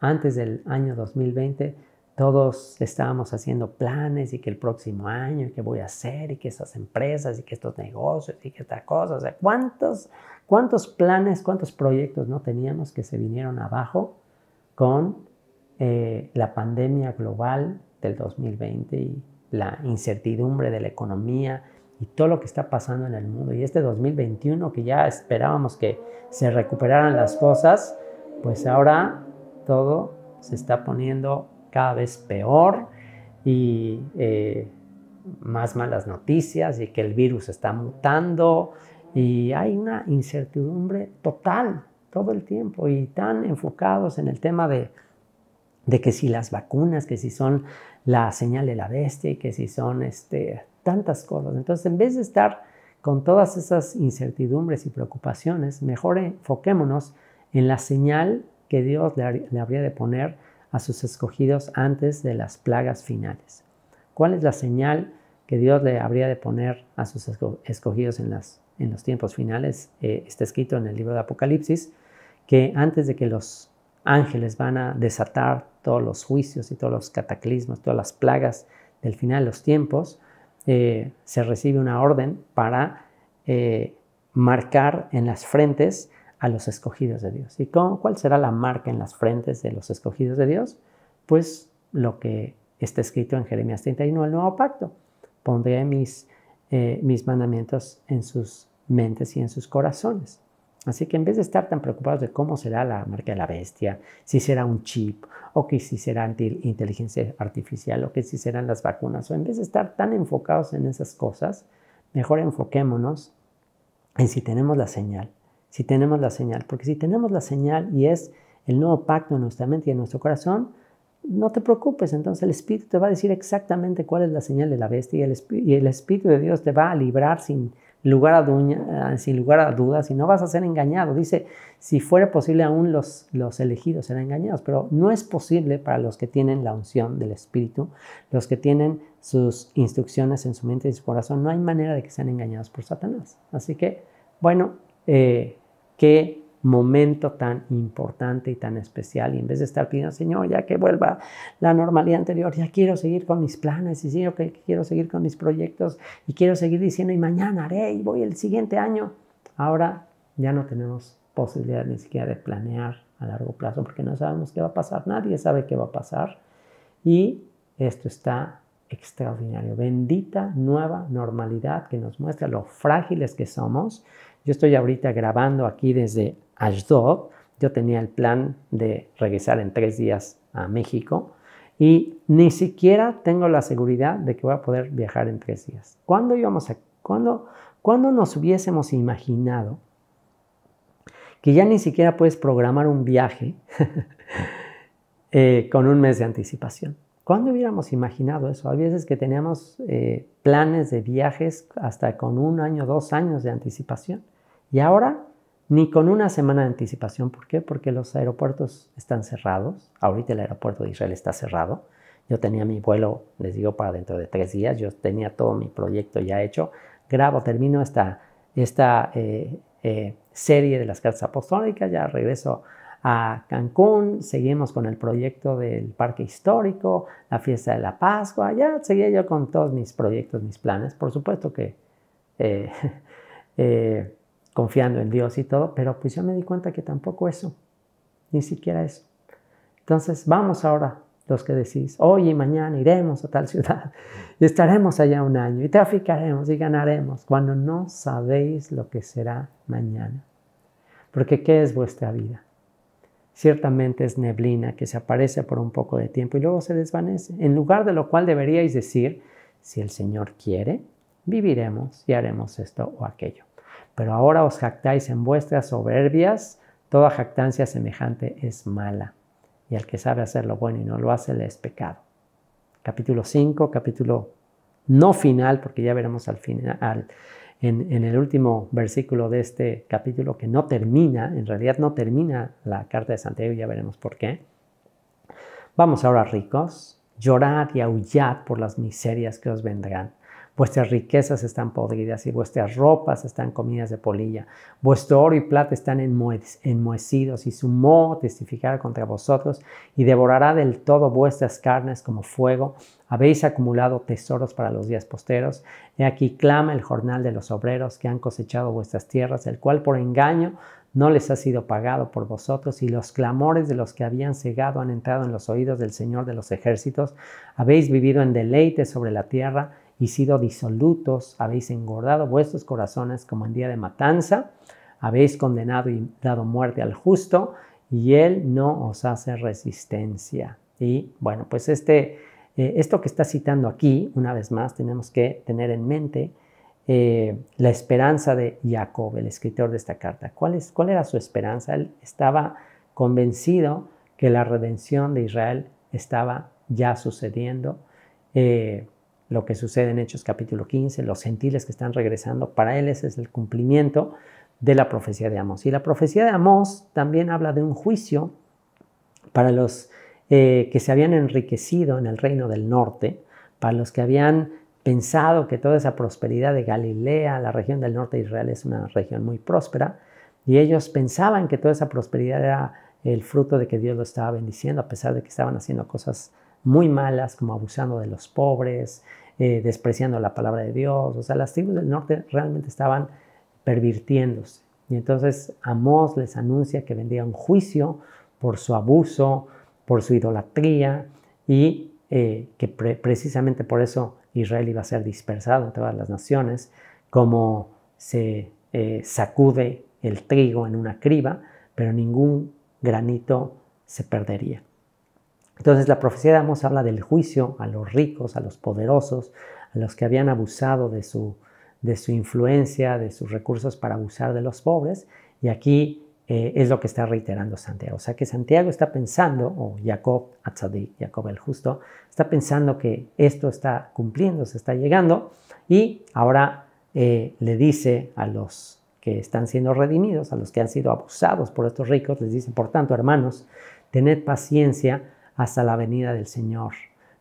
Antes del año 2020 todos estábamos haciendo planes y que el próximo año, y que voy a hacer, y que estas empresas, y que estos negocios, y que estas cosas. O sea, ¿cuántos, ¿cuántos planes, cuántos proyectos no teníamos que se vinieron abajo con eh, la pandemia global del 2020 y la incertidumbre de la economía y todo lo que está pasando en el mundo. Y este 2021 que ya esperábamos que se recuperaran las cosas, pues ahora todo se está poniendo cada vez peor y eh, más malas noticias y que el virus está mutando y hay una incertidumbre total todo el tiempo y tan enfocados en el tema de, de que si las vacunas, que si son la señal de la bestia y que si son este, tantas cosas. Entonces, en vez de estar con todas esas incertidumbres y preocupaciones, mejor enfoquémonos en la señal que Dios le, habría de poner a sus escogidos antes de las plagas finales. ¿Cuál es la señal que Dios le habría de poner a sus escogidos en, los tiempos finales? Eh, está escrito en el libro de Apocalipsis que antes de que los ángeles van a desatar todos los juicios y todos los cataclismos, todas las plagas del final de los tiempos, eh, se recibe una orden para eh, marcar en las frentes a los escogidos de Dios. ¿Y cuál será la marca en las frentes de los escogidos de Dios? Pues lo que está escrito en Jeremías 31, el nuevo pacto. Pondré eh, mis mandamientos en sus mentes y en sus corazones. Así que en vez de estar tan preocupados de cómo será la marca de la bestia, si será un chip, o que si será inteligencia artificial, o que si serán las vacunas, o en vez de estar tan enfocados en esas cosas, mejor enfoquémonos en si tenemos la señal, si tenemos la señal, porque si tenemos la señal y es el nuevo pacto en nuestra mente y en nuestro corazón, no te preocupes, entonces el Espíritu te va a decir exactamente cuál es la señal de la bestia y el, y el Espíritu de Dios te va a librar sin lugar a, eh, sin lugar a dudas y no vas a ser engañado. Dice, si fuera posible aún los, los elegidos serán engañados, pero no es posible para los que tienen la unción del Espíritu, los que tienen sus instrucciones en su mente y su corazón, no hay manera de que sean engañados por Satanás. Así que, bueno, eh, que momento tan importante y tan especial. Y en vez de estar pidiendo, Señor, ya que vuelva la normalidad anterior, ya quiero seguir con mis planes y sí, quiero seguir con mis proyectos y quiero seguir diciendo, y mañana haré y voy el siguiente año. Ahora ya no tenemos posibilidad ni siquiera de planear a largo plazo porque no sabemos qué va a pasar, nadie sabe qué va a pasar. Y esto está extraordinario. Bendita nueva normalidad que nos muestra lo frágiles que somos. Yo estoy ahorita grabando aquí desde yo tenía el plan de regresar en tres días a México y ni siquiera tengo la seguridad de que voy a poder viajar en tres días. ¿Cuándo, íbamos a, cuándo, nos hubiésemos imaginado que ya ni siquiera puedes programar un viaje eh, con un mes de anticipación? ¿Cuándo hubiéramos imaginado eso? A veces que teníamos eh, planes de viajes hasta con un año, dos años de anticipación. Y ahora ni con una semana de anticipación. ¿Por qué? Porque los aeropuertos están cerrados. Ahorita el aeropuerto de Israel está cerrado. Yo tenía mi vuelo, les digo, para dentro de tres días. Yo tenía todo mi proyecto ya hecho. Grabo, termino esta, esta eh, eh, serie de las cartas apostólicas. Ya regreso a Cancún. Seguimos con el proyecto del parque histórico, la fiesta de la Pascua. Ya seguía yo con todos mis proyectos, mis planes. Por supuesto que... Eh, confiando en Dios y todo, pero pues yo me di cuenta que tampoco eso, ni siquiera eso. Entonces vamos ahora los que decís, hoy y mañana iremos a tal ciudad y estaremos allá un año y traficaremos y ganaremos, cuando no sabéis lo que será mañana. Porque ¿qué es vuestra vida? Ciertamente es neblina que se aparece por un poco de tiempo y luego se desvanece, en lugar de lo cual deberíais decir, si el Señor quiere, viviremos y haremos esto o aquello pero ahora os jactáis en vuestras soberbias, toda jactancia semejante es mala, y al que sabe hacer lo bueno y no lo hace, le es pecado. Capítulo 5, capítulo no final, porque ya veremos al final, en, en, el último versículo de este capítulo que no termina, en realidad no termina la carta de Santiago, ya veremos por qué. Vamos ahora ricos, llorad y aullad por las miserias que os vendrán vuestras riquezas están podridas y vuestras ropas están comidas de polilla, vuestro oro y plata están enmohecidos y su moho testificará contra vosotros y devorará del todo vuestras carnes como fuego. Habéis acumulado tesoros para los días posteros. He aquí clama el jornal de los obreros que han cosechado vuestras tierras, el cual por engaño no les ha sido pagado por vosotros, y los clamores de los que habían cegado han entrado en los oídos del Señor de los ejércitos. Habéis vivido en deleite sobre la tierra, y sido disolutos, habéis engordado vuestros corazones como en día de matanza, habéis condenado y dado muerte al justo, y él no os hace resistencia. Y bueno, pues este, eh, esto que está citando aquí, una vez más, tenemos que tener en mente eh, la esperanza de Jacob, el escritor de esta carta. ¿Cuál, es, ¿Cuál era su esperanza? Él estaba convencido que la redención de Israel estaba ya sucediendo. Eh, lo que sucede en Hechos capítulo 15, los gentiles que están regresando, para él es el cumplimiento de la profecía de Amos Y la profecía de Amos también habla de un juicio para los eh, que se habían enriquecido en el reino del norte, para los que habían pensado que toda esa prosperidad de Galilea, la región del norte de Israel es una región muy próspera, y ellos pensaban que toda esa prosperidad era el fruto de que Dios lo estaba bendiciendo, a pesar de que estaban haciendo cosas muy malas, como abusando de los pobres, eh, despreciando la palabra de Dios. O sea, las tribus del norte realmente estaban pervirtiéndose. Y entonces Amós les anuncia que vendría un juicio por su abuso, por su idolatría y eh, que precisamente por eso Israel iba a ser dispersado en todas las naciones, como se eh, sacude el trigo en una criba, pero ningún granito se perdería. Entonces la profecía de Amos habla del juicio a los ricos, a los poderosos, a los que habían abusado de su, influencia, de sus recursos para abusar de los pobres. Y aquí eh, es lo que está reiterando Santiago. O sea que Santiago está pensando, o Jacob Atzadí, Jacob el justo, está pensando que esto está cumpliendo, se está llegando. Y ahora eh, le dice a los que están siendo redimidos, a los que han sido abusados por estos ricos, les dice, por tanto, hermanos, tened paciencia hasta la venida del Señor.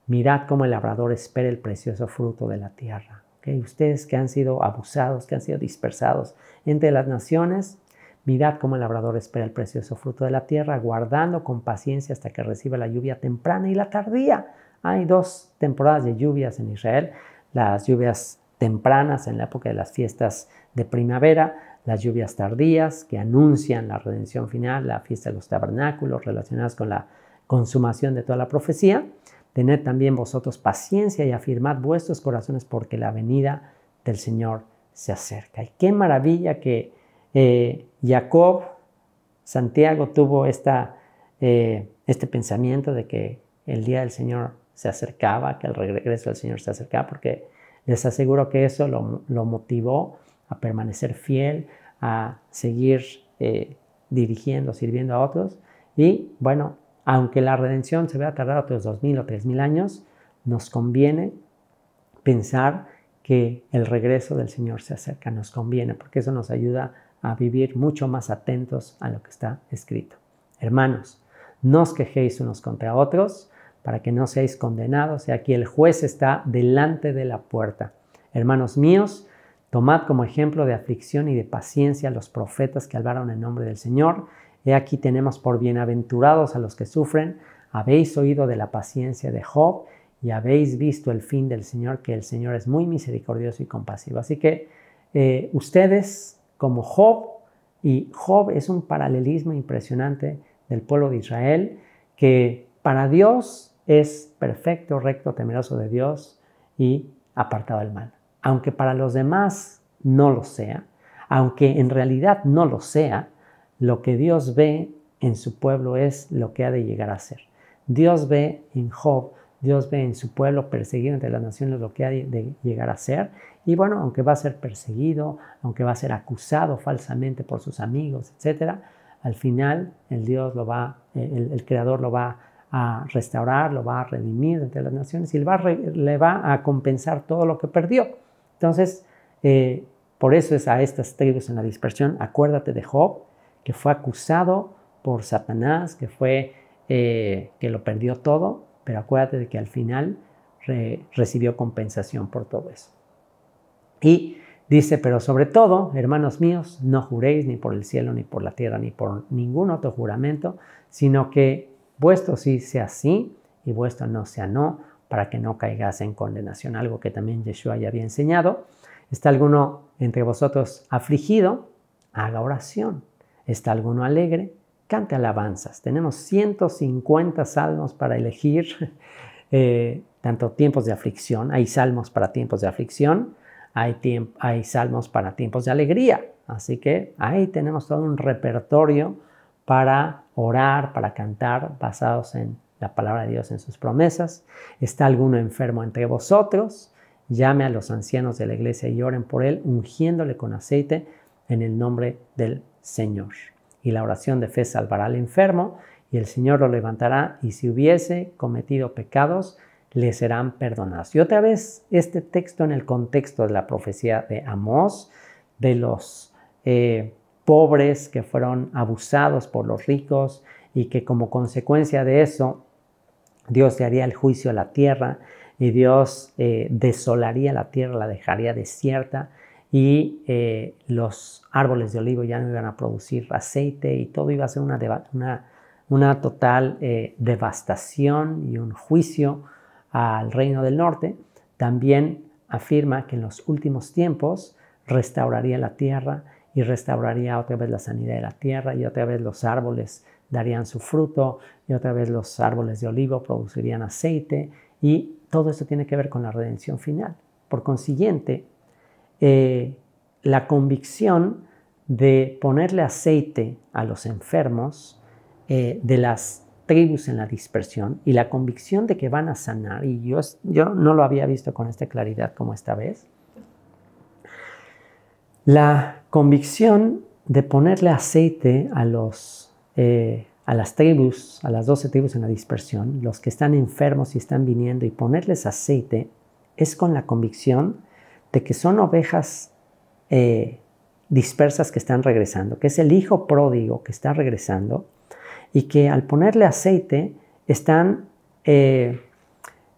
Mirad cómo el labrador espera el precioso fruto de la tierra. Ustedes que han sido abusados, que han sido dispersados entre las naciones, mirad cómo el labrador espera el precioso fruto de la tierra, guardando con paciencia hasta que reciba la lluvia temprana y la tardía. Hay dos temporadas de lluvias en Israel, las lluvias tempranas en la época de las fiestas de primavera, las lluvias tardías que anuncian la redención final, la fiesta de los tabernáculos relacionadas con la consumación de toda la profecía. Tened también vosotros paciencia y afirmad vuestros corazones porque la venida del Señor se acerca. Y qué maravilla que eh, Jacob, Santiago tuvo esta, eh, este pensamiento de que el día del Señor se acercaba, que el regreso del Señor se acercaba, porque les aseguro que eso lo, motivó a permanecer fiel, a seguir eh, dirigiendo, sirviendo a otros. Y bueno, aunque la redención se vea tardar otros 2.000 o 3.000 años, nos conviene pensar que el regreso del Señor se acerca, nos conviene, porque eso nos ayuda a vivir mucho más atentos a lo que está escrito. Hermanos, no os quejéis unos contra otros para que no seáis condenados, y aquí el juez está delante de la puerta. Hermanos míos, tomad como ejemplo de aflicción y de paciencia a los profetas que hablaron en nombre del Señor, He aquí tenemos por bienaventurados a los que sufren, habéis oído de la paciencia de Job y habéis visto el fin del Señor, que el Señor es muy misericordioso y compasivo. Así que eh, ustedes, como Job, y Job es un paralelismo impresionante del pueblo de Israel, que para Dios es perfecto, recto, temeroso de Dios y apartado del mal. Aunque para los demás no lo sea, aunque en realidad no lo sea, lo que Dios ve en su pueblo es lo que ha de llegar a ser. Dios ve en Job, Dios ve en su pueblo perseguido entre las naciones lo que ha de llegar a ser. Y bueno, aunque va a ser perseguido, aunque va a ser acusado falsamente por sus amigos, etc., al final el Dios lo va, eh, el, Creador lo va a restaurar, lo va a redimir entre las naciones y le va, a compensar todo lo que perdió. Entonces, eh, por eso es a estas tribus en la dispersión, acuérdate de Job, que fue acusado por Satanás, que fue eh, que lo perdió todo, pero acuérdate de que al final recibió compensación por todo eso. Y dice, pero sobre todo, hermanos míos, no juréis ni por el cielo, ni por la tierra, ni por ningún otro juramento, sino que vuestro sí sea sí y vuestro no sea no, para que no caigas en condenación, algo que también Yeshua ya había enseñado. ¿Está alguno entre vosotros afligido? Haga oración está alguno alegre, cante alabanzas. Tenemos 150 salmos para elegir, eh, tanto tiempos de aflicción, hay salmos para tiempos de aflicción, hay, salmos para tiempos de alegría. Así que ahí tenemos todo un repertorio para orar, para cantar, basados en la palabra de Dios, en sus promesas. ¿Está alguno enfermo entre vosotros? Llame a los ancianos de la iglesia y oren por él, ungiéndole con aceite en el nombre del Señor. Y la oración de fe salvará al enfermo y el Señor lo levantará y si hubiese cometido pecados, le serán perdonados. Y otra vez este texto en el contexto de la profecía de Amós, de los eh, pobres que fueron abusados por los ricos y que como consecuencia de eso Dios le haría el juicio a la tierra y Dios eh, desolaría la tierra, la dejaría desierta y eh, los árboles de olivo ya no iban a producir aceite y todo iba a ser una, una, total eh, devastación y un juicio al reino del norte. También afirma que en los últimos tiempos restauraría la tierra y restauraría otra vez la sanidad de la tierra y otra vez los árboles darían su fruto y otra vez los árboles de olivo producirían aceite y todo esto tiene que ver con la redención final. Por consiguiente, eh, la convicción de ponerle aceite a los enfermos eh, de las tribus en la dispersión y la convicción de que van a sanar, y yo, yo no lo había visto con esta claridad como esta vez, la convicción de ponerle aceite a, los, eh, a las tribus, a las 12 tribus en la dispersión, los que están enfermos y están viniendo, y ponerles aceite, es con la convicción de que son ovejas eh, dispersas que están regresando, que es el hijo pródigo que está regresando y que al ponerle aceite están eh,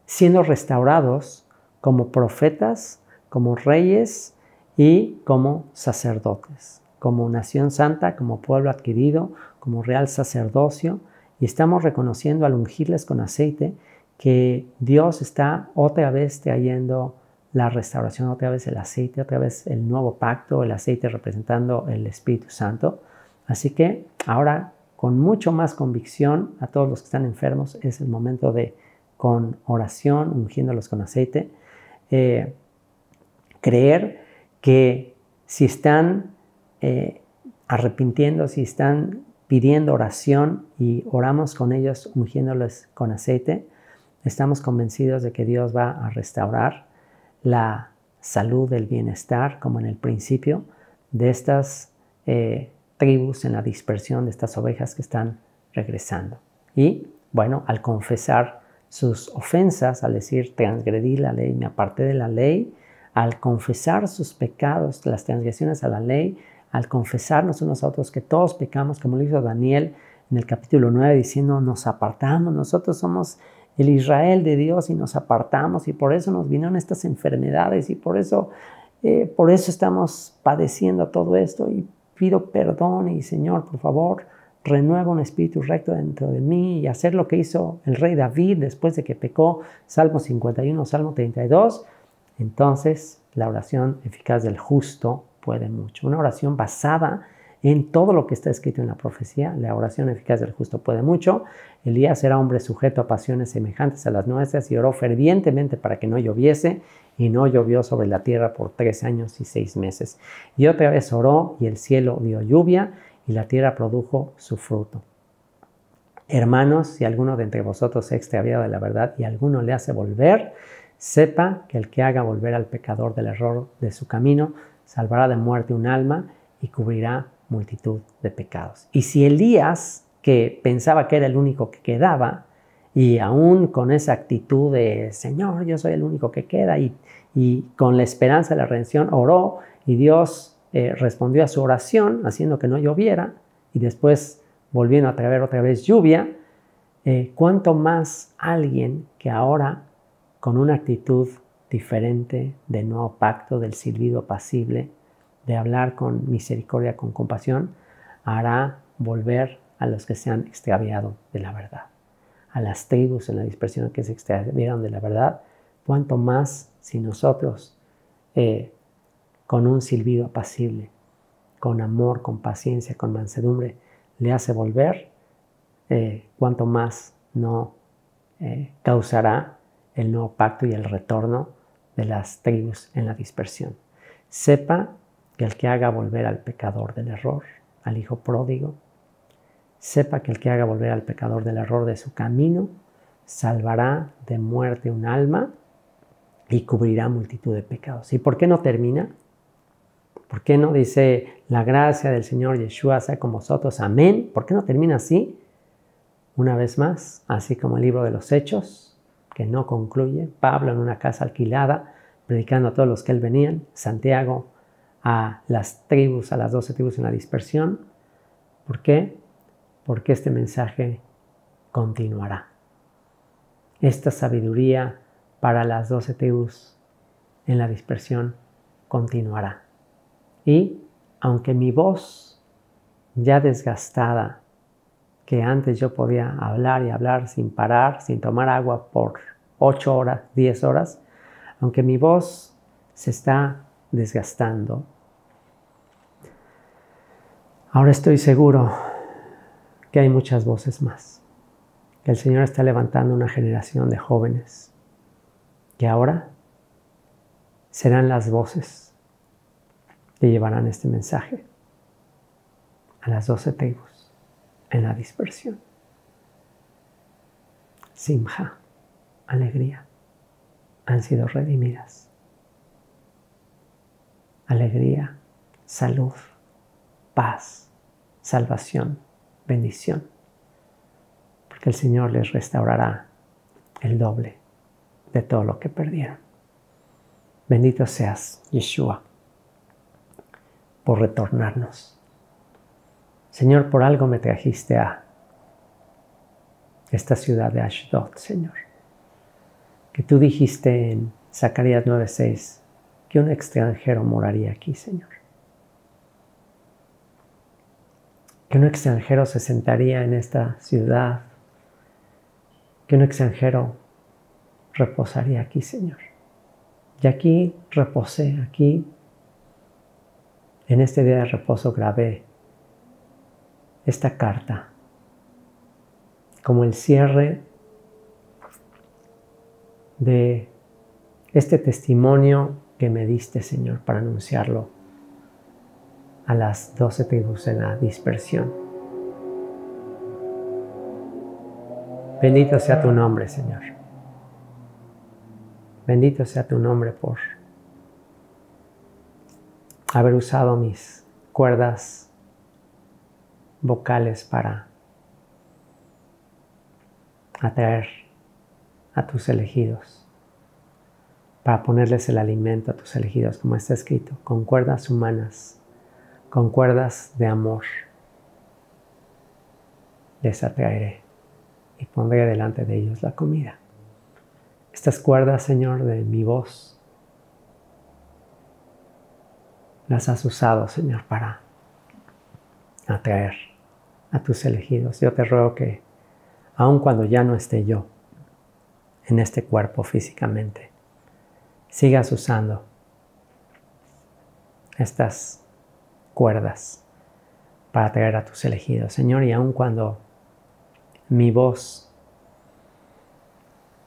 siendo restaurados como profetas, como reyes y como sacerdotes, como nación santa, como pueblo adquirido, como real sacerdocio, y estamos reconociendo al ungirles con aceite que Dios está otra vez trayendo la restauración otra vez, el aceite otra vez, el nuevo pacto, el aceite representando el Espíritu Santo. Así que ahora con mucho más convicción a todos los que están enfermos es el momento de con oración, ungiéndolos con aceite, eh, creer que si están eh, arrepintiendo, si están pidiendo oración y oramos con ellos ungiéndoles con aceite, estamos convencidos de que Dios va a restaurar la salud, el bienestar, como en el principio, de estas eh, tribus en la dispersión de estas ovejas que están regresando. Y bueno, al confesar sus ofensas, al decir transgredí la ley, me aparté de la ley, al confesar sus pecados, las transgresiones a la ley, al confesarnos unos otros que todos pecamos, como lo hizo Daniel en el capítulo 9, diciendo nos apartamos, nosotros somos el Israel de Dios y nos apartamos y por eso nos vinieron estas enfermedades y por eso, eh, por eso estamos padeciendo todo esto y pido perdón y Señor, por favor, renueva un espíritu recto dentro de mí y hacer lo que hizo el rey David después de que pecó, Salmo 51, Salmo 32, entonces la oración eficaz del justo puede mucho. Una oración basada en todo lo que está escrito en la profecía. La oración eficaz del justo puede mucho. Elías era hombre sujeto a pasiones semejantes a las nuestras y oró fervientemente para que no lloviese y no llovió sobre la tierra por tres años y seis meses. Y otra vez oró y el cielo dio lluvia y la tierra produjo su fruto. Hermanos, si alguno de entre vosotros se extraviado de la verdad y alguno le hace volver, sepa que el que haga volver al pecador del error de su camino, salvará de muerte un alma y cubrirá multitud de pecados. Y si Elías, que pensaba que era el único que quedaba, y aún con esa actitud de, Señor, yo soy el único que queda, y, con la esperanza de la redención oró, y Dios eh, respondió a su oración, haciendo que no lloviera, y después volviendo a traer otra vez lluvia, eh, ¿cuánto cuanto más alguien que ahora con una actitud diferente de nuevo pacto, del silbido pasible, de hablar con misericordia, con compasión, hará volver a los que se han extraviado de la verdad. A las tribus en la dispersión que se extraviaron de la verdad, cuanto más si nosotros, eh, con un silbido apacible, con amor, con paciencia, con mansedumbre, le hace volver, eh, cuanto más no eh, causará el nuevo pacto y el retorno de las tribus en la dispersión. Sepa que el que haga volver al pecador del error, al hijo pródigo, sepa que el que haga volver al pecador del error de su camino, salvará de muerte un alma y cubrirá multitud de pecados. ¿Y por qué no termina? ¿Por qué no dice la gracia del Señor Yeshua sea con vosotros? Amén. ¿Por qué no termina así? Una vez más, así como el libro de los Hechos, que no concluye, Pablo en una casa alquilada, predicando a todos los que él venían, Santiago a las tribus, a las doce tribus en la dispersión. ¿Por qué? Porque este mensaje continuará. Esta sabiduría para las doce tribus en la dispersión continuará. Y aunque mi voz ya desgastada, que antes yo podía hablar y hablar sin parar, sin tomar agua por 8 horas, 10 horas, aunque mi voz se está desgastando, Ahora estoy seguro que hay muchas voces más, que el Señor está levantando una generación de jóvenes, que ahora serán las voces que llevarán este mensaje a las doce tribus en la dispersión. Simja, alegría, han sido redimidas. Alegría, salud, paz salvación, bendición, porque el Señor les restaurará el doble de todo lo que perdieron. Bendito seas, Yeshua, por retornarnos. Señor, por algo me trajiste a esta ciudad de Ashdod, Señor, que tú dijiste en Zacarías 9:6 que un extranjero moraría aquí, Señor. que un extranjero se sentaría en esta ciudad, que un extranjero reposaría aquí, Señor. Y aquí reposé, aquí, en este día de reposo grabé esta carta como el cierre de este testimonio que me diste, Señor, para anunciarlo a las doce tribus en la dispersión. Bendito sea tu nombre, Señor. Bendito sea tu nombre por haber usado mis cuerdas vocales para atraer a tus elegidos, para ponerles el alimento a tus elegidos, como está escrito, con cuerdas humanas con cuerdas de amor. Les atraeré y pondré delante de ellos la comida. Estas cuerdas, Señor, de mi voz, las has usado, Señor, para atraer a tus elegidos. Yo te ruego que, aun cuando ya no esté yo en este cuerpo físicamente, sigas usando estas cuerdas para traer a tus elegidos, Señor, y aun cuando mi voz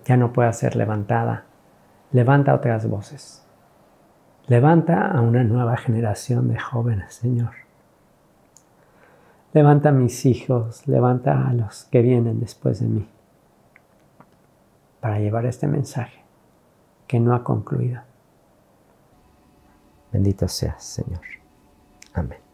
ya no pueda ser levantada, levanta otras voces. Levanta a una nueva generación de jóvenes, Señor. Levanta a mis hijos, levanta a los que vienen después de mí para llevar este mensaje que no ha concluido. Bendito seas, Señor. Amén.